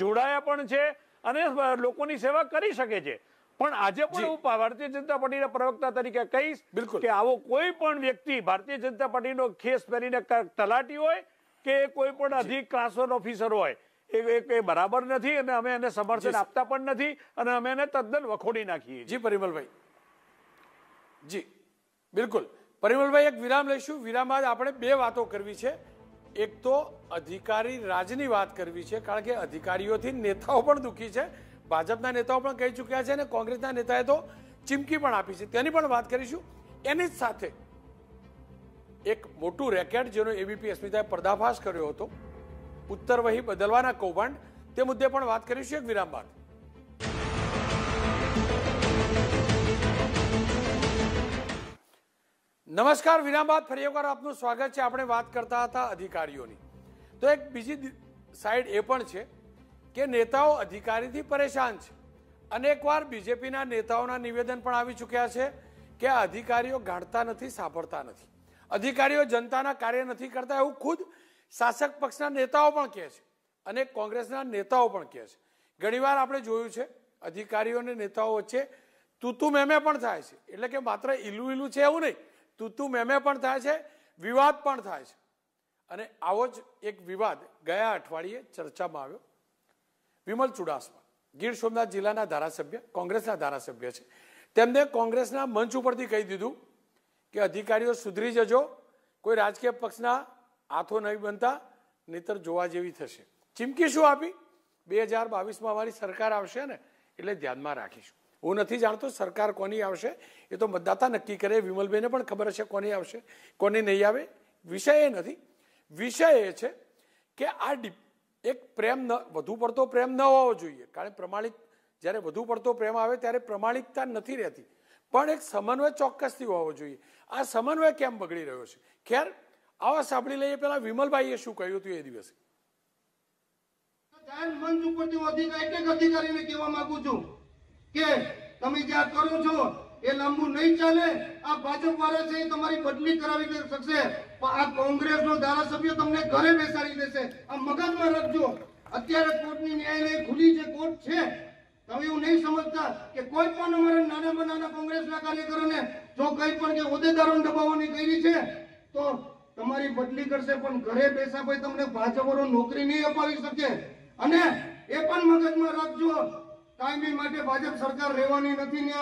જોડાયા પણ છે અને લોકોની સેવા કરી શકે છે પણ આજે પણ હું ભારતીય જનતા પાર્ટીના પ્રવક્તા તરીકે કહીશ કે આવો કોઈ પણ વ્યક્તિ ભારતીય જનતા પાર્ટીનો ખેસ પહેરીને તલાટી હોય કે કોઈ પણ અધિક ટ્રાન્સફર ઓફિસર હોય બરાબર નથી અને અમે એને સમર્થન આપતા પણ નથી અને અમે એને તદ્દન વખોડી નાખીએ જી
પરિમલભાઈ જી બિલકુલ પરિમલભાઈ એક વિરામ લઈશું વિરામ બાદ આપણે બે વાતો કરવી છે એક તો અધિકારી રાજની વાત કરવી છે કારણ કે અધિકારીઓથી નેતાઓ પણ દુઃખી છે ભાજપના નેતાઓ પણ કહી ચૂક્યા છે અને કોંગ્રેસના નેતાએ તો ચીમકી પણ આપી છે તેની પણ વાત કરીશું એની જ સાથે એક મોટું રેકેટ જેનો એબીપી અસ્મિતાએ પર્દાફાશ કર્યો હતો ઉત્તર વહી બદલવાના કૌભાંડ તે મુદ્દે પણ વાત કરીશું એક વિરામ બાદ નમસ્કાર વિરામ બાદ ફરી એકવાર આપનું સ્વાગત છે આપણે વાત કરતા હતા અધિકારીઓની તો એક બીજી સાઈડ એ પણ છે કે નેતાઓ અધિકારીથી પરેશાન છે અનેકવાર બીજેપીના નેતાઓના નિવેદન પણ આવી ચૂક્યા છે કે અધિકારીઓ ગાંઠતા નથી સાંભળતા નથી અધિકારીઓ જનતાના કાર્ય નથી કરતા એવું ખુદ શાસક પક્ષના નેતાઓ પણ કહે છે અને કોંગ્રેસના નેતાઓ પણ કહે છે ઘણીવાર આપણે જોયું છે અધિકારીઓ અને નેતાઓ વચ્ચે તૂતુ મેમે પણ થાય છે એટલે કે માત્ર ઈલું ઈલું છે એવું નહીં તુતુ મેમે પણ થાય છે વિવાદ પણ થાય છે અને આવો જ એક વિવાદ ગયા અઠવાડિયે ચર્ચામાં આવ્યો વિમલ ચુડાસમા ગીર સોમનાથ જિલ્લાના ધારાસભ્ય કોંગ્રેસના ધારાસભ્ય છે તેમને કોંગ્રેસના મંચ ઉપરથી કહી દીધું કે અધિકારીઓ સુધરી જજો કોઈ રાજકીય પક્ષના હાથો નહીં બનતા નહીતર જોવા જેવી થશે ચીમકી શું આપી બે હજાર બાવીસમાં અમારી સરકાર આવશે ને એટલે ધ્યાનમાં રાખીશું હું નથી જાણતો સરકાર કોની આવશે એ તો મતદાતા નક્કી કરે વિમલબેને પણ ખબર હશે કોની આવશે કોની નહીં આવે વિષય એ નથી વિષય એ છે કે આ એક પ્રેમ ન વધુ પડતો પ્રેમ ન હોવો જોઈએ કારણ કે પ્રમાણિક જ્યારે વધુ પડતો પ્રેમ આવે ત્યારે પ્રમાણિકતા નથી રહેતી પણ એક સમન્વય ચોક્કસથી હોવો જોઈએ આ સમન્વય કેમ બગડી રહ્યો છે ખેર આવા સાંભળી લઈએ પેલા વિમલભાઈએ શું કહ્યું હતું એ દિવસે
મંચ ઉપરથી અધિક અધિકારીને કહેવા માંગુ છું
કે તમે જે આ
કરો છો એ લાંબુ નહીં ચાલે આ ભાજપ વાળા છે તમારી બદલી કરાવી શકશે પણ આ કોંગ્રેસનો ધારાસભ્ય તમને ઘરે બેસાડી દેશે આ મગજમાં રાખજો અત્યારે કોર્ટની ન્યાયાલય ખુલી છે કોર્ટ છે તમે એવું નહીં સમજતા કે કોઈ પણ અમારા નાનામાં નાના કોંગ્રેસના કાર્યકરોને જો કંઈ પણ કે હોદ્દેદારોને દબાવવાની કરી છે તો તમારી બદલી કરશે પણ ઘરે બેસા પછી તમને ભાજપરો નોકરી નહીં અપાવી શકે અને એ પણ મગજમાં રાખજો કાયમી માટે ભાજપ સરકાર રહેવાની નથી ને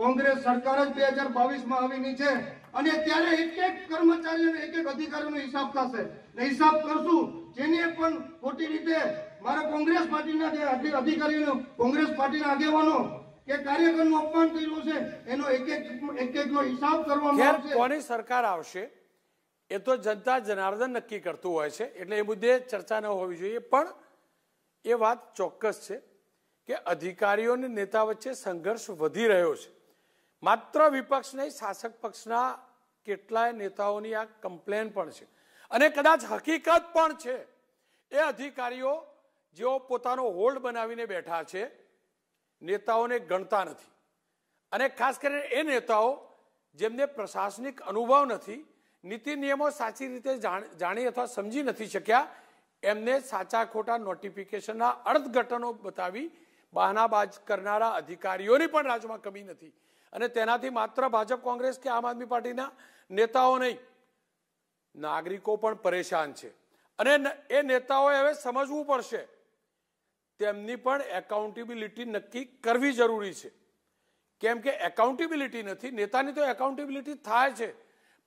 કોંગ્રેસ સરકાર જ બે હજાર બાવીસમાં આવીની છે અને ત્યારે એક એક કર્મચારી અને એક એક અધિકારીનો હિસાબ થશે ને હિસાબ કરશું જેને પણ ખોટી રીતે મારા કોંગ્રેસ પાર્ટીના જે અધિકારીઓ કોંગ્રેસ પાર્ટીના આગેવાનો કે કાર્યકરનું અપમાન કર્યું છે એનો એક એક એક એકનો હિસાબ કરવામાં આવશે
કોની સરકાર આવશે એ તો જનતા જનાર્દન નક્કી કરતું હોય છે એટલે એ મુદ્દે ચર્ચા ન હોવી જોઈએ પણ એ વાત ચોક્કસ છે કે અધિકારીઓ અને નેતા વચ્ચે સંઘર્ષ વધી રહ્યો છે માત્ર વિપક્ષ નહીં શાસક પક્ષના કેટલાય નેતાઓની આ કમ્પ્લેન પણ છે અને કદાચ હકીકત પણ છે એ અધિકારીઓ જેઓ પોતાનો હોલ્ડ બનાવીને બેઠા છે નેતાઓને ગણતા નથી અને ખાસ કરીને એ નેતાઓ જેમને પ્રશાસનિક અનુભવ નથી નીતિ નિયમો સાચી રીતે જાણી અથવા સમજી નથી શક્યા એમને સાચા ખોટા નોટિફિકેશનના અર્થઘટનો બતાવી બહાનાબાજ કરનારા અધિકારીઓની પણ રાજ્યમાં કમી નથી અને તેનાથી માત્ર ભાજપ કોંગ્રેસ કે આમ આદમી પાર્ટીના નેતાઓ નહીં નાગરિકો પણ પરેશાન છે અને એ નેતાઓએ હવે સમજવું પડશે તેમની પણ એકાઉન્ટેબિલિટી નક્કી કરવી જરૂરી છે કેમ કે એકાઉન્ટેબિલિટી નથી નેતાની તો એકાઉન્ટેબિલિટી થાય છે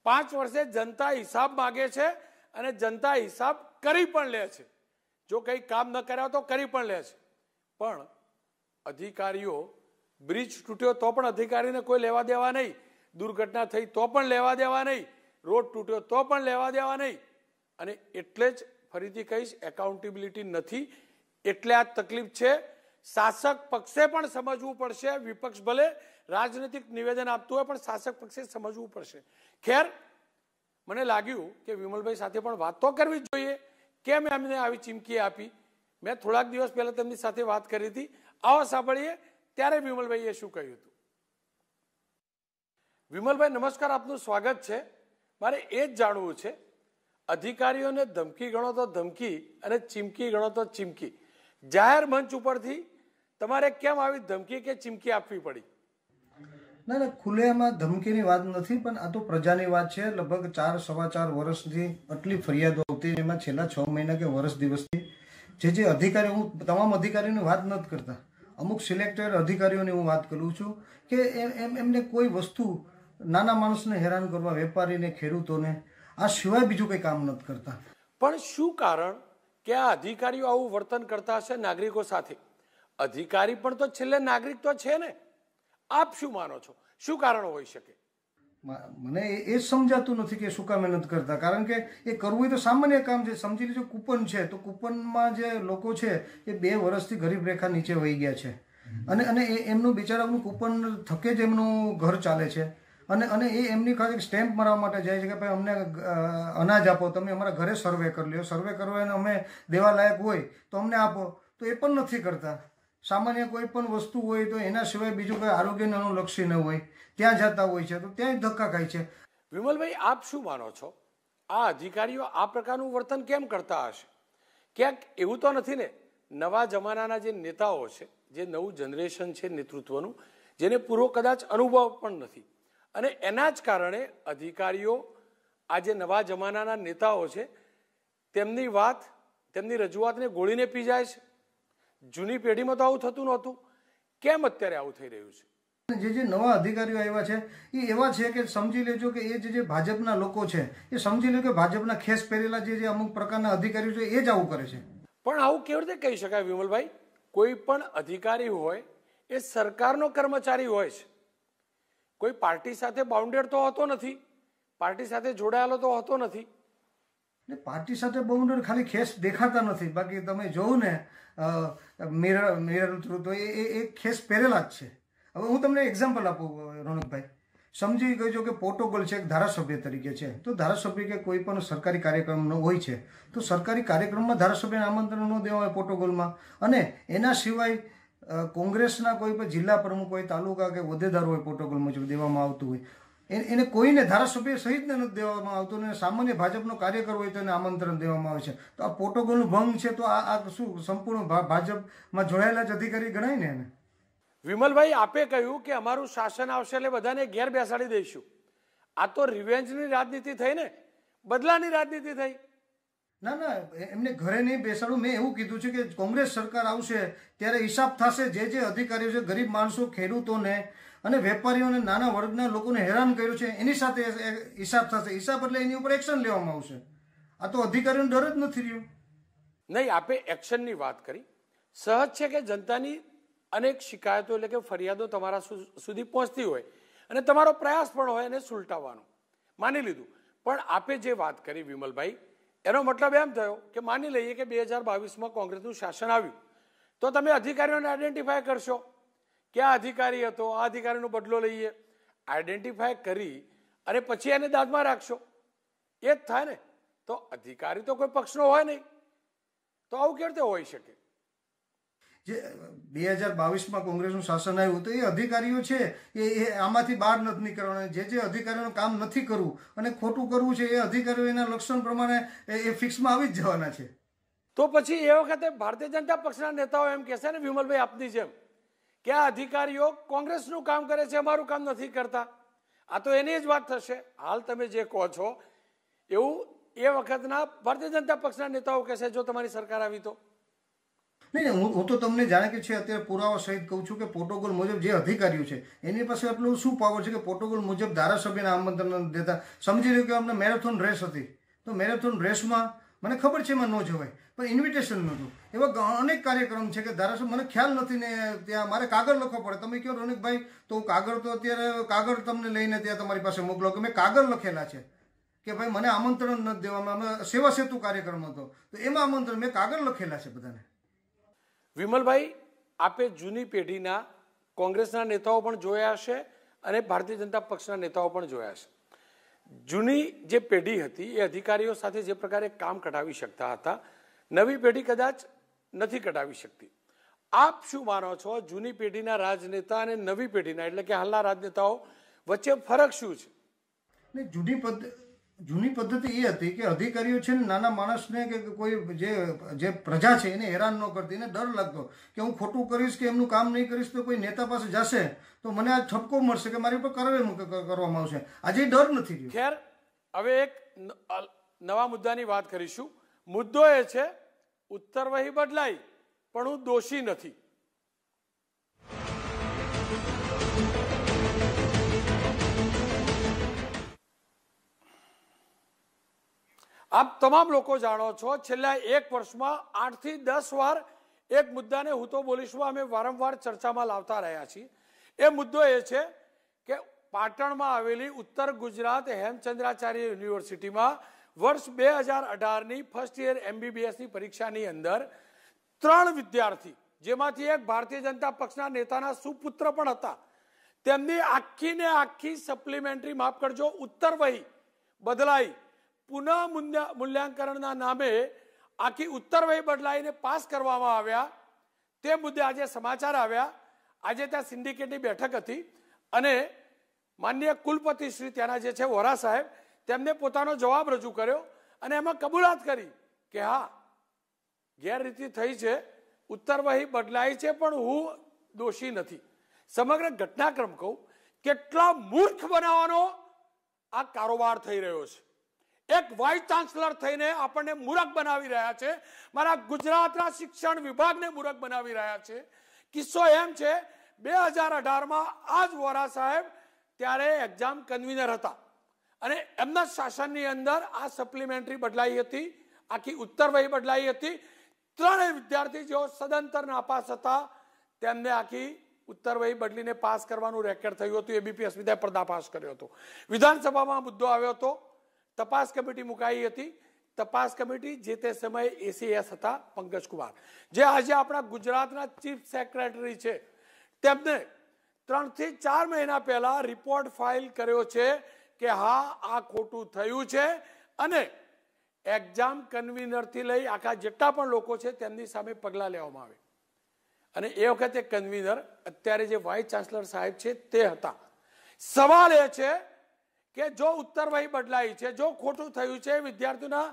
પાંચ વર્ષે જનતા હિસાબ માગે છે અને જનતા હિસાબ કરી પણ લે છે જો કંઈ કામ ન કર્યા તો કરી પણ લે છે પણ અધિકારીઓ બ્રિજ તૂટ્યો તો પણ અધિકારીને કોઈ લેવા દેવા નહીં દુર્ઘટના થઈ તો પણ લેવા દેવા નહીં રોડ તૂટ્યો તો પણ લેવા દેવા નહીં અને એટલે જ ફરીથી કહીશ એકાઉન્ટેબિલિટી નથી એટલે આ તકલીફ છે શાસક પક્ષે પણ સમજવું પડશે વિપક્ષ ભલે રાજનૈતિક નિવેદન આપતું હોય પણ શાસક પક્ષે સમજવું પડશે ખેર મને લાગ્યું કે વિમલભાઈ સાથે પણ વાત તો કરવી જ જોઈએ કેમ એમને આવી ચીમકી આપી મેં થોડાક દિવસ પહેલાં તેમની સાથે વાત કરી હતી આવો સાંભળીએ ત્યારે વિમલભાઈએ શું કહ્યું હતું વિમલભાઈ નમસ્કાર આપનું સ્વાગત છે મારે એ જ જાણવું છે અધિકારીઓને ધમકી ગણો તો ધમકી અને ચીમકી ગણો તો ચીમકી જાહેર મંચ ઉપરથી તમારે કેમ આવી ધમકી કે ચીમકી આપવી પડી
ના ના ખુલ્લેમાં ધમકીની વાત નથી પણ આ તો પ્રજાની વાત છે લગભગ ચાર સવા ચાર વર્ષથી આટલી ફરિયાદો આવતી એમાં છેલ્લા છ મહિના કે વર્ષ દિવસથી જે જે અધિકારી હું તમામ અધિકારીની વાત નથી કરતા અમુક સિલેક્ટેડ અધિકારીઓની હું વાત કરું છું કે એમ એમને કોઈ વસ્તુ નાના માણસને હેરાન કરવા વેપારીને ખેડૂતોને આ સિવાય બીજું કંઈ કામ નથી કરતા
પણ શું કારણ કે આ અધિકારીઓ આવું વર્તન કરતા હશે નાગરિકો સાથે અધિકારી પણ તો છેલ્લે નાગરિક તો છે ને આપ શું માનો છો શું કારણ હોઈ શકે
મને એ સમજાતું નથી કે શું કામ મહેનત કરતા કારણ કે એ કરવું એ તો સામાન્ય કામ છે સમજી લેજો કૂપન છે તો કૂપનમાં જે લોકો છે એ બે વર્ષથી ગરીબ રેખા નીચે વહી ગયા છે અને અને એમનું બિચારાનું કૂપન થકે જ એમનું ઘર ચાલે છે અને અને એ એમની ખાલી સ્ટેમ્પ મારવા માટે જાય છે કે ભાઈ અમને અનાજ આપો તમે અમારા ઘરે સર્વે કરી લ્યો સર્વે કરવા અમે દેવાલાયક હોય તો અમને આપો તો એ પણ નથી કરતા સામાન્ય કોઈ પણ વસ્તુ હોય તો એના સિવાય બીજું કોઈ આરોગ્યને અનુલક્ષી
ન હોય ત્યાં જતા હોય છે તો ત્યાં ધક્કા ખાય છે વિમલભાઈ આપ શું માનો છો આ અધિકારીઓ આ પ્રકારનું વર્તન કેમ કરતા હશે ક્યાંક એવું તો નથી ને નવા જમાનાના જે નેતાઓ છે જે નવું જનરેશન છે નેતૃત્વનું જેને પૂરો કદાચ અનુભવ પણ નથી અને એના જ કારણે અધિકારીઓ આ જે નવા જમાનાના નેતાઓ છે તેમની વાત તેમની રજૂઆતને ગોળીને પી જાય છે જૂની પેઢીમાં તો આવું થતું નહોતું કેમ અત્યારે આવું થઈ રહ્યું
છે જે જે નવા અધિકારીઓ આવ્યા છે એ એવા છે કે સમજી લેજો કે એ જે જે ભાજપના લોકો છે એ સમજી લેજો કે ભાજપના ખેસ પહેરેલા જે જે અમુક પ્રકારના અધિકારીઓ છે એ જ આવું કરે છે
પણ આવું કેવી રીતે કહી શકાય વિમલભાઈ કોઈ પણ અધિકારી હોય એ સરકારનો કર્મચારી હોય છે કોઈ પાર્ટી સાથે બાઉન્ડેડ તો હોતો નથી પાર્ટી સાથે જોડાયેલો તો હોતો નથી
એટલે પાર્ટી સાથે બાઉન્ડર ખાલી ખેસ દેખાતા નથી બાકી તમે જોવું ને મિરર મિરર થ્રુ તો એ એ ખેસ પહેરેલા જ છે હવે હું તમને એક્ઝામ્પલ આપું રોનકભાઈ સમજી ગયો કે પોર્ટોગલ છે એક ધારાસભ્ય તરીકે છે તો ધારાસભ્ય કે કોઈ પણ સરકારી કાર્યક્રમનો હોય છે તો સરકારી કાર્યક્રમમાં ધારાસભ્યને આમંત્રણ ન દેવા હોય પોર્ટોગોલમાં અને એના સિવાય કોંગ્રેસના કોઈ પણ જિલ્લા પ્રમુખ હોય તાલુકા કે હોદ્દેદાર હોય પોર્ટોગલમાં જો દેવામાં આવતું હોય એને કોઈને ધારાસભ્ય સહિતને નથી દેવામાં આવતું અને સામાન્ય ભાજપનો કાર્યકર હોય તેને આમંત્રણ દેવામાં આવે છે તો આ પ્રોટોકોલનું ભંગ છે તો આ આ શું સંપૂર્ણ ભાજપમાં જોડાયેલા જ અધિકારી ગણાય ને એને
વિમલભાઈ આપે કહ્યું કે અમારું શાસન આવશે એટલે બધાને ઘેર બેસાડી દઈશું આ તો રિવેન્જની રાજનીતિ થઈ ને બદલાની રાજનીતિ થઈ
ના ના એમને ઘરે નહીં બેસાડું મેં એવું કીધું છે કે કોંગ્રેસ સરકાર આવશે ત્યારે હિસાબ થશે જે જે અધિકારીઓ છે ગરીબ માણસો ખેડૂતોને અને વેપારીઓને નાના વર્ગના લોકોને હેરાન કર્યું છે એની સાથે હિસાબ થશે હિસાબ એટલે એની ઉપર એક્શન લેવામાં આવશે આ તો અધિકારીઓને ડર જ નથી રહ્યો
નહીં આપે એક્શનની વાત કરી સહજ છે કે જનતાની અનેક શિકાયતો એટલે કે ફરિયાદો તમારા સુધી પહોંચતી હોય અને તમારો પ્રયાસ પણ હોય એને સુલટાવવાનો માની લીધું પણ આપે જે વાત કરી વિમલભાઈ એનો મતલબ એમ થયો કે માની લઈએ કે બે હજાર બાવીસમાં કોંગ્રેસનું શાસન આવ્યું તો તમે અધિકારીઓને આઈડેન્ટિફાય કરશો ક્યાં અધિકારી હતો આ અધિકારીનો બદલો લઈએ આઈડેન્ટિફાય કરી અને પછી એને દાદમાં રાખશો એ જ થાય ને તો અધિકારી તો કોઈ પક્ષનો હોય નહીં તો આવું કેવી રીતે હોઈ શકે
જે બે હજાર બાવીસમાં કોંગ્રેસનું શાસન આવ્યું તો એ અધિકારીઓ છે એ આમાંથી બહાર નથી નીકળવાના જે જે અધિકારીઓનું કામ નથી કરવું અને ખોટું કરવું છે એ અધિકારીઓ એના
લક્ષણ પ્રમાણે એ ફિક્સમાં આવી જ જવાના છે તો પછી એ વખતે ભારતીય જનતા પક્ષના નેતાઓ એમ કહેશે ને વિમલભાઈ આપની જેમ કે આ અધિકારીઓ કોંગ્રેસનું કામ કરે છે અમારું કામ નથી કરતા આ તો એની જ વાત થશે હાલ તમે જે કહો છો એવું એ વખતના ભારતીય જનતા પક્ષના નેતાઓ કહેશે જો તમારી સરકાર આવી તો
નહીં હું હું તો તમને જાણે કે છે અત્યારે પુરાવા સહિત કહું છું કે પ્રોટોકોલ મુજબ જે અધિકારીઓ છે એની પાસે આપણું શું પાવર છે કે પ્રોટોકોલ મુજબ ધારાસભ્યને આમંત્રણ દેતા સમજી રહ્યું કે અમને મેરેથોન રેસ હતી તો મેરેથોન રેસમાં મને ખબર છે એમાં ન જવાય પણ ઇન્વિટેશન નહોતું એવા અનેક કાર્યક્રમ છે કે ધારાસભ્ય મને ખ્યાલ નથી ને ત્યાં મારે કાગળ લખવો પડે તમે કહો રોનિકભાઈ તો હું કાગળ તો અત્યારે કાગળ તમને લઈને ત્યાં તમારી પાસે મોકલો કે મેં કાગળ લખેલા છે કે ભાઈ મને આમંત્રણ નથી દેવામાં અમે સેવા સેતુ કાર્યક્રમ હતો તો એમાં આમંત્રણ મેં કાગળ લખેલા છે બધાને
વિમલભાઈ આપે જૂની પેઢીના કોંગ્રેસના નેતાઓ પણ જોયા હશે અને ભારતીય જનતા પક્ષના નેતાઓ પણ જોયા છે જૂની જે પેઢી હતી એ અધિકારીઓ સાથે જે પ્રકારે કામ કઢાવી શકતા હતા નવી પેઢી કદાચ નથી કઢાવી શકતી આપ શું માનો છો જૂની પેઢીના રાજનેતા અને નવી પેઢીના એટલે કે હાલના રાજનેતાઓ વચ્ચે ફરક શું છે
ને જૂની પદ્ધતિ જૂની પદ્ધતિ એ હતી કે અધિકારીઓ છે ને નાના માણસને કે કોઈ જે જે પ્રજા છે એને હેરાન ન કરતી એને ડર લાગતો કે હું ખોટું કરીશ કે એમનું કામ નહીં કરીશ તો કોઈ નેતા પાસે જશે તો મને આ છપકો મળશે કે મારી ઉપર કરવે કરવામાં આવશે
આજે ડર નથી રહ્યો ખેર હવે એક નવા મુદ્દાની વાત કરીશું મુદ્દો એ છે ઉત્તર વહી બદલાઈ પણ હું દોષી નથી આપ તમામ લોકો જાણો છો છેલ્લા એક વર્ષમાં આઠથી દસ વાર એક મુદ્દાને હું તો બોલીશું અમે વારંવાર ચર્ચામાં લાવતા રહ્યા છીએ એ મુદ્દો એ છે કે પાટણમાં આવેલી ઉત્તર ગુજરાત હેમચંદ્રાચાર્ય યુનિવર્સિટીમાં વર્ષ બે હજાર અઢારની ફર્સ્ટ યર એમબીબીએસની પરીક્ષાની અંદર ત્રણ વિદ્યાર્થી જેમાંથી એક ભારતીય જનતા પક્ષના નેતાના સુપુત્ર પણ હતા તેમની આખીને આખી સપ્લિમેન્ટરી માફ કરજો ઉત્તર વહી બદલાઈ પુનઃ મૂલ્યાંકનના નામે આખી ઉત્તર વહી બદલાઈને પાસ કરવામાં આવ્યા તે મુદ્દે આજે સમાચાર આવ્યા આજે ત્યાં સિન્ડિકેટની બેઠક હતી અને માનનીય કુલપતિ શ્રી ત્યાંના જે છે વોરા સાહેબ તેમને પોતાનો જવાબ રજૂ કર્યો અને એમાં કબૂલાત કરી કે હા ગેરરીતિ થઈ છે ઉત્તરવહી બદલાય છે પણ હું દોષી નથી સમગ્ર ઘટનાક્રમ કહું કેટલા મૂર્ખ બનાવવાનો આ કારોબાર થઈ રહ્યો છે એક વાઇસ ચાન્સલર થઈને આપણને મૂરખ બનાવી રહ્યા છે મારા ગુજરાતના શિક્ષણ વિભાગને મૂરખ બનાવી રહ્યા છે કિસ્સો એમ છે બે હજાર અઢારમાં આ જ વોરા સાહેબ ત્યારે એક્ઝામ કન્વીનર હતા અને એમના શાસનની અંદર આ સપ્લિમેન્ટરી બદલાઈ હતી આખી ઉત્તર વહી બદલાઈ હતી ત્રણેય વિદ્યાર્થી જેઓ સદંતર નાપાસ હતા તેમને આખી ઉત્તર વહી બદલીને પાસ કરવાનું રેકેટ થયું હતું એબીપીએસ વિધાય પડદા પાસ કર્યો હતો વિધાનસભામાં મુદ્દો આવ્યો હતો તપાસ કમિટી મુકાઈ હતી તપાસ કમિટી જે તે સમયે એસીએસ હતા પંકજકુમાર જે આજે આપણા ગુજરાતના ચીફ સેક્રેટરી છે તેમને ત્રણથી ચાર મહિના પહેલાં રિપોર્ટ ફાઇલ કર્યો છે કે હા આ ખોટું થયું છે અને એક્ઝામ કન્વીનરથી લઈ આખા જેટલા પણ લોકો છે તેમની સામે પગલાં લેવામાં આવે અને એ વખતે કન્વીનર અત્યારે જે વાઇસ ચાન્સલર સાહેબ છે તે હતા સવાલ એ છે કે જો ઉત્તરવાહી બદલાઈ છે જો ખોટું થયું છે વિદ્યાર્થીઓના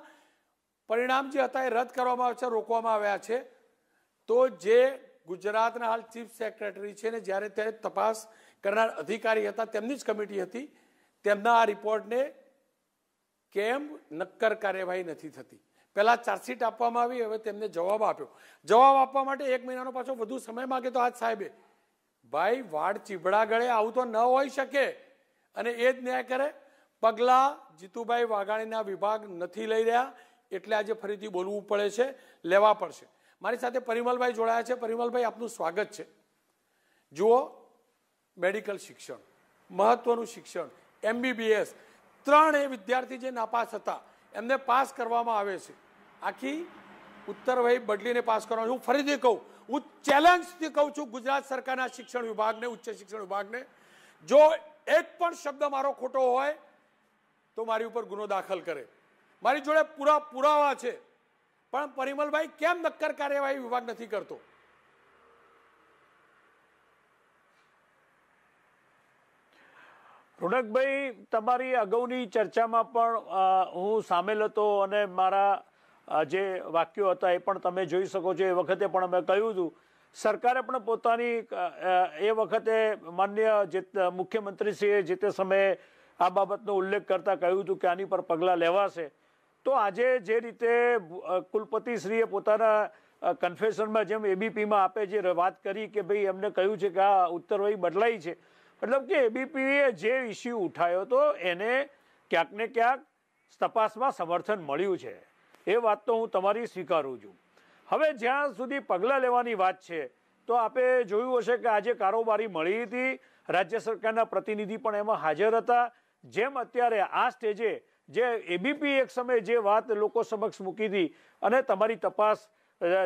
પરિણામ જે હતા એ રદ કરવામાં આવ્યા છે રોકવામાં આવ્યા છે તો જે ગુજરાતના હાલ ચીફ સેક્રેટરી છે ને જ્યારે ત્યારે તપાસ કરનાર અધિકારી હતા તેમની જ કમિટી હતી તેમના આ રિપોર્ટને કેમ નક્કર કાર્યવાહી નથી થતી પહેલાં ચાર્જશીટ આપવામાં આવી હવે તેમને જવાબ આપ્યો જવાબ આપવા માટે એક મહિનાનો પાછો વધુ સમય માગે તો આજ સાહેબે ભાઈ વાડ ચીબડા ગળે આવું તો ન હોઈ શકે અને એ જ ન્યાય કરે પગલાં જીતુભાઈ વાઘાણીના વિભાગ નથી લઈ રહ્યા એટલે આજે ફરીથી બોલવું પડે છે લેવા પડશે મારી સાથે પરિમલભાઈ જોડાયા છે પરિમલભાઈ આપનું સ્વાગત છે જુઓ મેડિકલ શિક્ષણ મહત્વનું શિક્ષણ એમબીબીએસ ત્રણ એ વિદ્યાર્થી જે નાપાસ હતા એમને પાસ કરવામાં આવે છે આખી ઉત્તર વહી બદલીને પાસ કરવાનું હું ફરીથી કહું હું ચેલેન્જથી કહું છું ગુજરાત સરકારના શિક્ષણ વિભાગને ઉચ્ચ શિક્ષણ વિભાગને જો એક પણ શબ્દ મારો ખોટો હોય તો મારી ઉપર ગુનો દાખલ કરે મારી જોડે પૂરા પુરાવા છે પણ પરિમલભાઈ કેમ નક્કર કાર્યવાહી વિભાગ નથી કરતો
રોનકભાઈ તમારી અગાઉની ચર્ચામાં પણ હું સામેલ હતો અને મારા જે વાક્યો હતા એ પણ તમે જોઈ શકો છો એ વખતે પણ મેં કહ્યું હતું સરકારે પણ પોતાની એ વખતે માન્ય જે મુખ્યમંત્રીશ્રીએ જે તે સમયે આ બાબતનો ઉલ્લેખ કરતાં કહ્યું હતું કે આની પર પગલાં લેવાશે તો આજે જે રીતે કુલપતિશ્રીએ પોતાના કન્ફેશનમાં જેમ એબીપીમાં આપે જે વાત કરી કે ભાઈ એમને કહ્યું છે કે આ ઉત્તરવહી બદલાય છે મતલબ કે એબીપીએ e જે ઇસ્યુ ઉઠાયો હતો એને ક્યાંક ને ક્યાંક તપાસમાં સમર્થન મળ્યું છે એ વાત તો હું તમારી સ્વીકારું છું હવે જ્યાં સુધી પગલાં લેવાની વાત છે તો આપે જોયું હશે કે આજે કારોબારી મળી હતી રાજ્ય સરકારના પ્રતિનિધિ પણ એમાં હાજર હતા જેમ અત્યારે આ સ્ટેજે જે એબીપી e એક સમયે જે વાત લોકો સમક્ષ મૂકી હતી અને તમારી તપાસ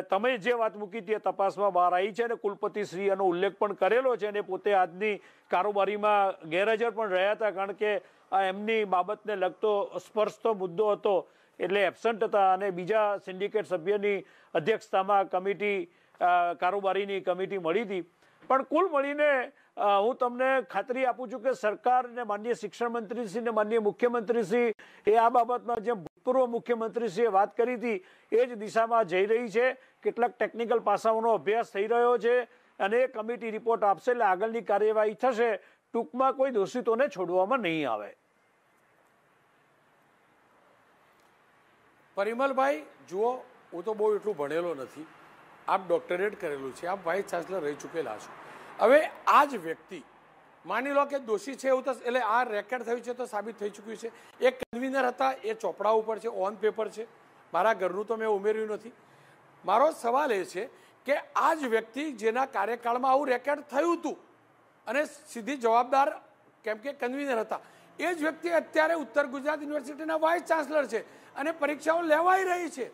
તમે જે વાત મૂકી હતી એ તપાસમાં બહાર આવી છે અને કુલપતિશ્રી એનો ઉલ્લેખ પણ કરેલો છે અને પોતે આજની કારોબારીમાં ગેરહાજર પણ રહ્યા હતા કારણ કે આ એમની બાબતને લગતો સ્પર્શતો મુદ્દો હતો એટલે એબસન્ટ હતા અને બીજા સિન્ડિકેટ સભ્યની અધ્યક્ષતામાં કમિટી કારોબારીની કમિટી મળી હતી પણ કુલ મળીને હું તમને ખાતરી આપું છું કે સરકાર અને માન્ય શિક્ષણ મંત્રીશ્રી અને માન્ય મુખ્યમંત્રીશ્રી એ આ બાબતમાં જેમ પૂર્વ મુખ્યમંત્રીશ્રીએ વાત કરી હતી એ જ દિશામાં જઈ રહી છે કેટલાક ટેકનિકલ પાસાઓનો અભ્યાસ થઈ રહ્યો છે અને એ કમિટી રિપોર્ટ આપશે એટલે આગળની કાર્યવાહી થશે ટૂંકમાં
કોઈ દોષિતોને છોડવામાં નહીં આવે પરિમલભાઈ જુઓ હું તો બહુ એટલું ભણેલો નથી આપ ડોક્ટરેટ કરેલું છે આપ વાઇસ ચાન્સલર રહી ચૂકેલા છો હવે આ જ વ્યક્તિ માની લો કે દોષી છે એવું તો એટલે આ રેકેટ થયું છે તો સાબિત થઈ ચૂક્યું છે એક કન્વીનર હતા એ ચોપડા ઉપર છે ઓન પેપર છે મારા ઘરનું તો મેં ઉમેર્યું નથી મારો સવાલ એ છે કે આ જ વ્યક્તિ જેના કાર્યકાળમાં આવું રેકેટ થયું હતું અને સીધી જવાબદાર કેમ કે કન્વીનર હતા એ જ વ્યક્તિ અત્યારે ઉત્તર ગુજરાત યુનિવર્સિટીના વાઇસ ચાન્સલર છે અને પરીક્ષાઓ લેવાઈ રહી છે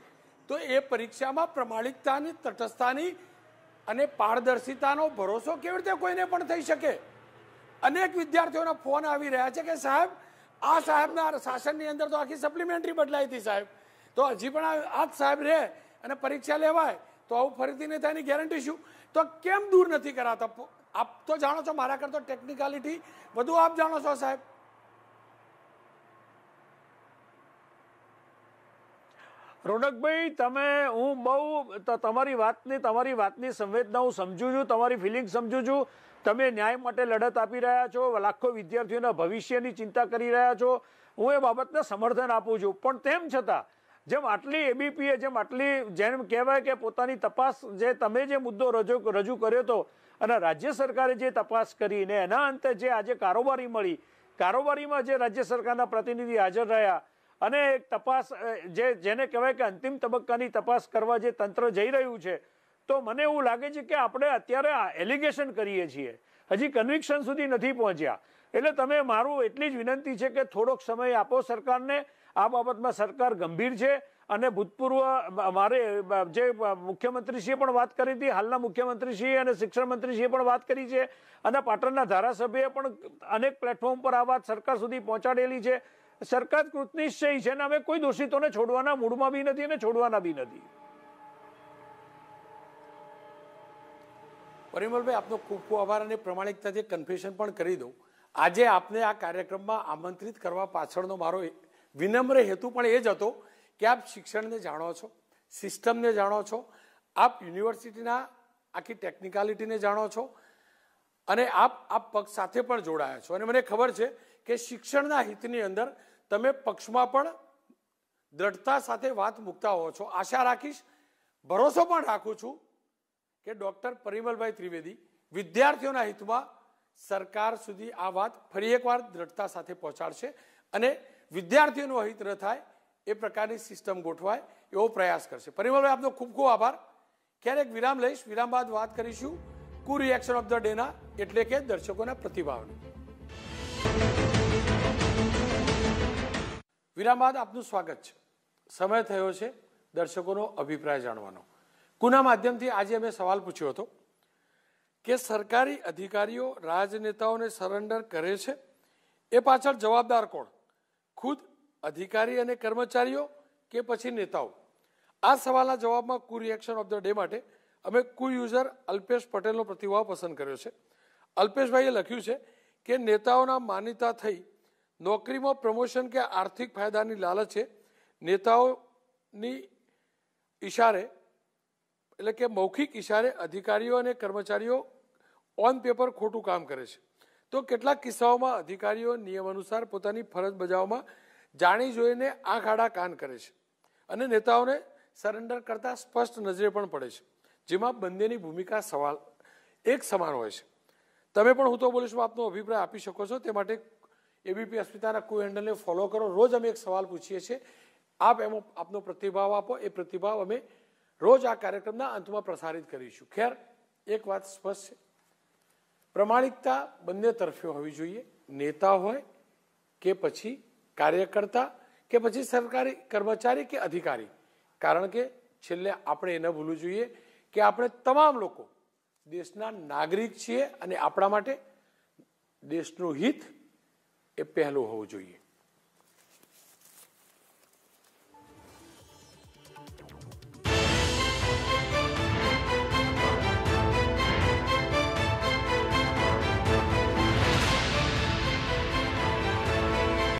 તો એ પરીક્ષામાં પ્રમાણિકતાની તટસ્થાની અને પારદર્શિતાનો ભરોસો કેવી રીતે કોઈને પણ થઈ શકે અનેક વિદ્યાર્થીઓના ફોન આવી રહ્યા છે કે સાહેબ આ સાહેબના શાસનની અંદર તો આખી સપ્લિમેન્ટરી બદલાઈ હતી સાહેબ તો હજી પણ આ જ સાહેબ રહે અને પરીક્ષા લેવાય તો આવું ફરીથી નહીં થાય ગેરંટી શું તો કેમ દૂર નથી કરાતા આપ તો જાણો છો મારા કરતો ટેકનિકાલિટી વધુ આપ જાણો છો સાહેબ
રોનકભાઈ તમે હું બહુ તમારી વાતની તમારી વાતની સંવેદના હું સમજુ છું તમારી ફિલિંગ સમજુ છું તમે ન્યાય માટે લડત આપી રહ્યા છો લાખો વિદ્યાર્થીઓના ભવિષ્યની ચિંતા કરી રહ્યા છો હું એ બાબતને સમર્થન આપું છું પણ તેમ છતાં જેમ આટલી એબીપીએ જેમ આટલી જેમ કહેવાય કે પોતાની તપાસ જે તમે જે મુદ્દો રજૂ રજૂ કર્યો હતો અને રાજ્ય સરકારે જે તપાસ કરી કરીને એના અંતે જે આજે કારોબારી મળી કારોબારીમાં જે રાજ્ય સરકારના પ્રતિનિધિ હાજર રહ્યા અને એક તપાસ જે જેને કહેવાય કે અંતિમ તબક્કાની તપાસ કરવા જે તંત્ર જઈ રહ્યું છે તો મને એવું લાગે છે કે આપણે અત્યારે આ એલિગેશન કરીએ છીએ હજી કન્વિક્શન સુધી નથી પહોંચ્યા એટલે તમે મારું એટલી જ વિનંતી છે કે થોડોક સમય આપો સરકારને આ બાબતમાં સરકાર ગંભીર છે અને ભૂતપૂર્વ મારે જે મુખ્યમંત્રીશ્રીએ પણ વાત કરી હતી હાલના મુખ્યમંત્રીશ્રીએ અને શિક્ષણ મંત્રીશ્રીએ પણ વાત કરી છે અને પાટણના ધારાસભ્યએ પણ અનેક પ્લેટફોર્મ પર આ વાત સરકાર સુધી પહોંચાડેલી છે સરકાર કૃતનિશ્ચયી છે અને અમે કોઈ દોષિતોને
છોડવાના મૂડમાં બી નથી અને છોડવાના બી નથી પરિમલભાઈ આપનો ખૂબ ખૂબ આભાર અને પ્રમાણિકતાથી કન્ફેશન પણ કરી દઉં આજે આપને આ કાર્યક્રમમાં આમંત્રિત કરવા પાછળનો મારો વિનમ્ર હેતુ પણ એ જ હતો કે આપ શિક્ષણને જાણો છો સિસ્ટમને જાણો છો આપ યુનિવર્સિટીના આખી ટેકનિકાલિટીને જાણો છો અને આપ આ પક્ષ સાથે પણ જોડાયા છો અને મને ખબર છે કે શિક્ષણના હિતની અંદર તમે પક્ષમાં પણ દ્રઢતા સાથે વાત મૂકતા હો છો આશા રાખીશ ભરોસો પણ રાખું છું કે ડૉક્ટર પરિમલભાઈ ત્રિવેદી વિદ્યાર્થીઓના હિતમાં સરકાર સુધી આ વાત ફરી એકવાર દ્રઢતા સાથે પહોંચાડશે અને વિદ્યાર્થીઓનું અહિત ન થાય એ પ્રકારની સિસ્ટમ ગોઠવાય એવો પ્રયાસ કરશે પરિમલભાઈ આપનો ખૂબ ખૂબ આભાર ક્યારેક વિરામ લઈશ વિરામ બાદ વાત કરીશું કુ રિએક્શન ઓફ ધ ડેના એટલે કે દર્શકોના પ્રતિભાવની વિરામ બાદ આપનું સ્વાગત છે સમય થયો છે દર્શકોનો અભિપ્રાય જાણવાનો કુના માધ્યમથી આજે અમે સવાલ પૂછ્યો હતો કે સરકારી અધિકારીઓ રાજનેતાઓને સરેન્ડર કરે છે એ પાછળ જવાબદાર કોણ ખુદ અધિકારી અને કર્મચારીઓ કે પછી નેતાઓ આ સવાલના જવાબમાં કુ રિએક્શન ઓફ ધ ડે માટે અમે કુ યુઝર અલ્પેશ પટેલનો પ્રતિભાવ પસંદ કર્યો છે અલ્પેશભાઈએ લખ્યું છે કે નેતાઓના માન્યતા થઈ નોકરીમાં પ્રમોશન કે આર્થિક ફાયદાની લાલચ છે નેતાઓની ઇશારે એટલે કે મૌખિક ઇશારે અધિકારીઓ અને કર્મચારીઓ ઓન પેપર ખોટું કામ કરે છે તો કેટલાક કિસ્સાઓમાં અધિકારીઓ નિયમ અનુસાર પોતાની ફરજ બજાવવામાં જાણી જોઈને આંખ આડા કાન કરે છે અને નેતાઓને સરેન્ડર કરતાં સ્પષ્ટ નજરે પણ પડે છે જેમાં બંનેની ભૂમિકા સવાલ એક સમાન હોય છે તમે પણ હું તો બોલીશું આપનો અભિપ્રાય આપી શકો છો તે માટે એબીપી અસ્મિતાના કુ હેન્ડલને ફોલો કરો રોજ અમે એક સવાલ પૂછીએ છીએ આપ એમો આપનો પ્રતિભાવ આપો એ પ્રતિભાવ અમે રોજ આ કાર્યક્રમના અંતમાં પ્રસારિત કરીશું ખેર એક વાત સ્પષ્ટ છે પ્રમાણિકતા બંને તરફે હોવી જોઈએ નેતા હોય કે પછી કાર્યકર્તા કે પછી સરકારી કર્મચારી કે અધિકારી કારણ કે છેલ્લે આપણે એ ન ભૂલવું જોઈએ કે આપણે તમામ લોકો દેશના નાગરિક છીએ અને આપણા માટે દેશનું હિત એ પહેલું હોવું જોઈએ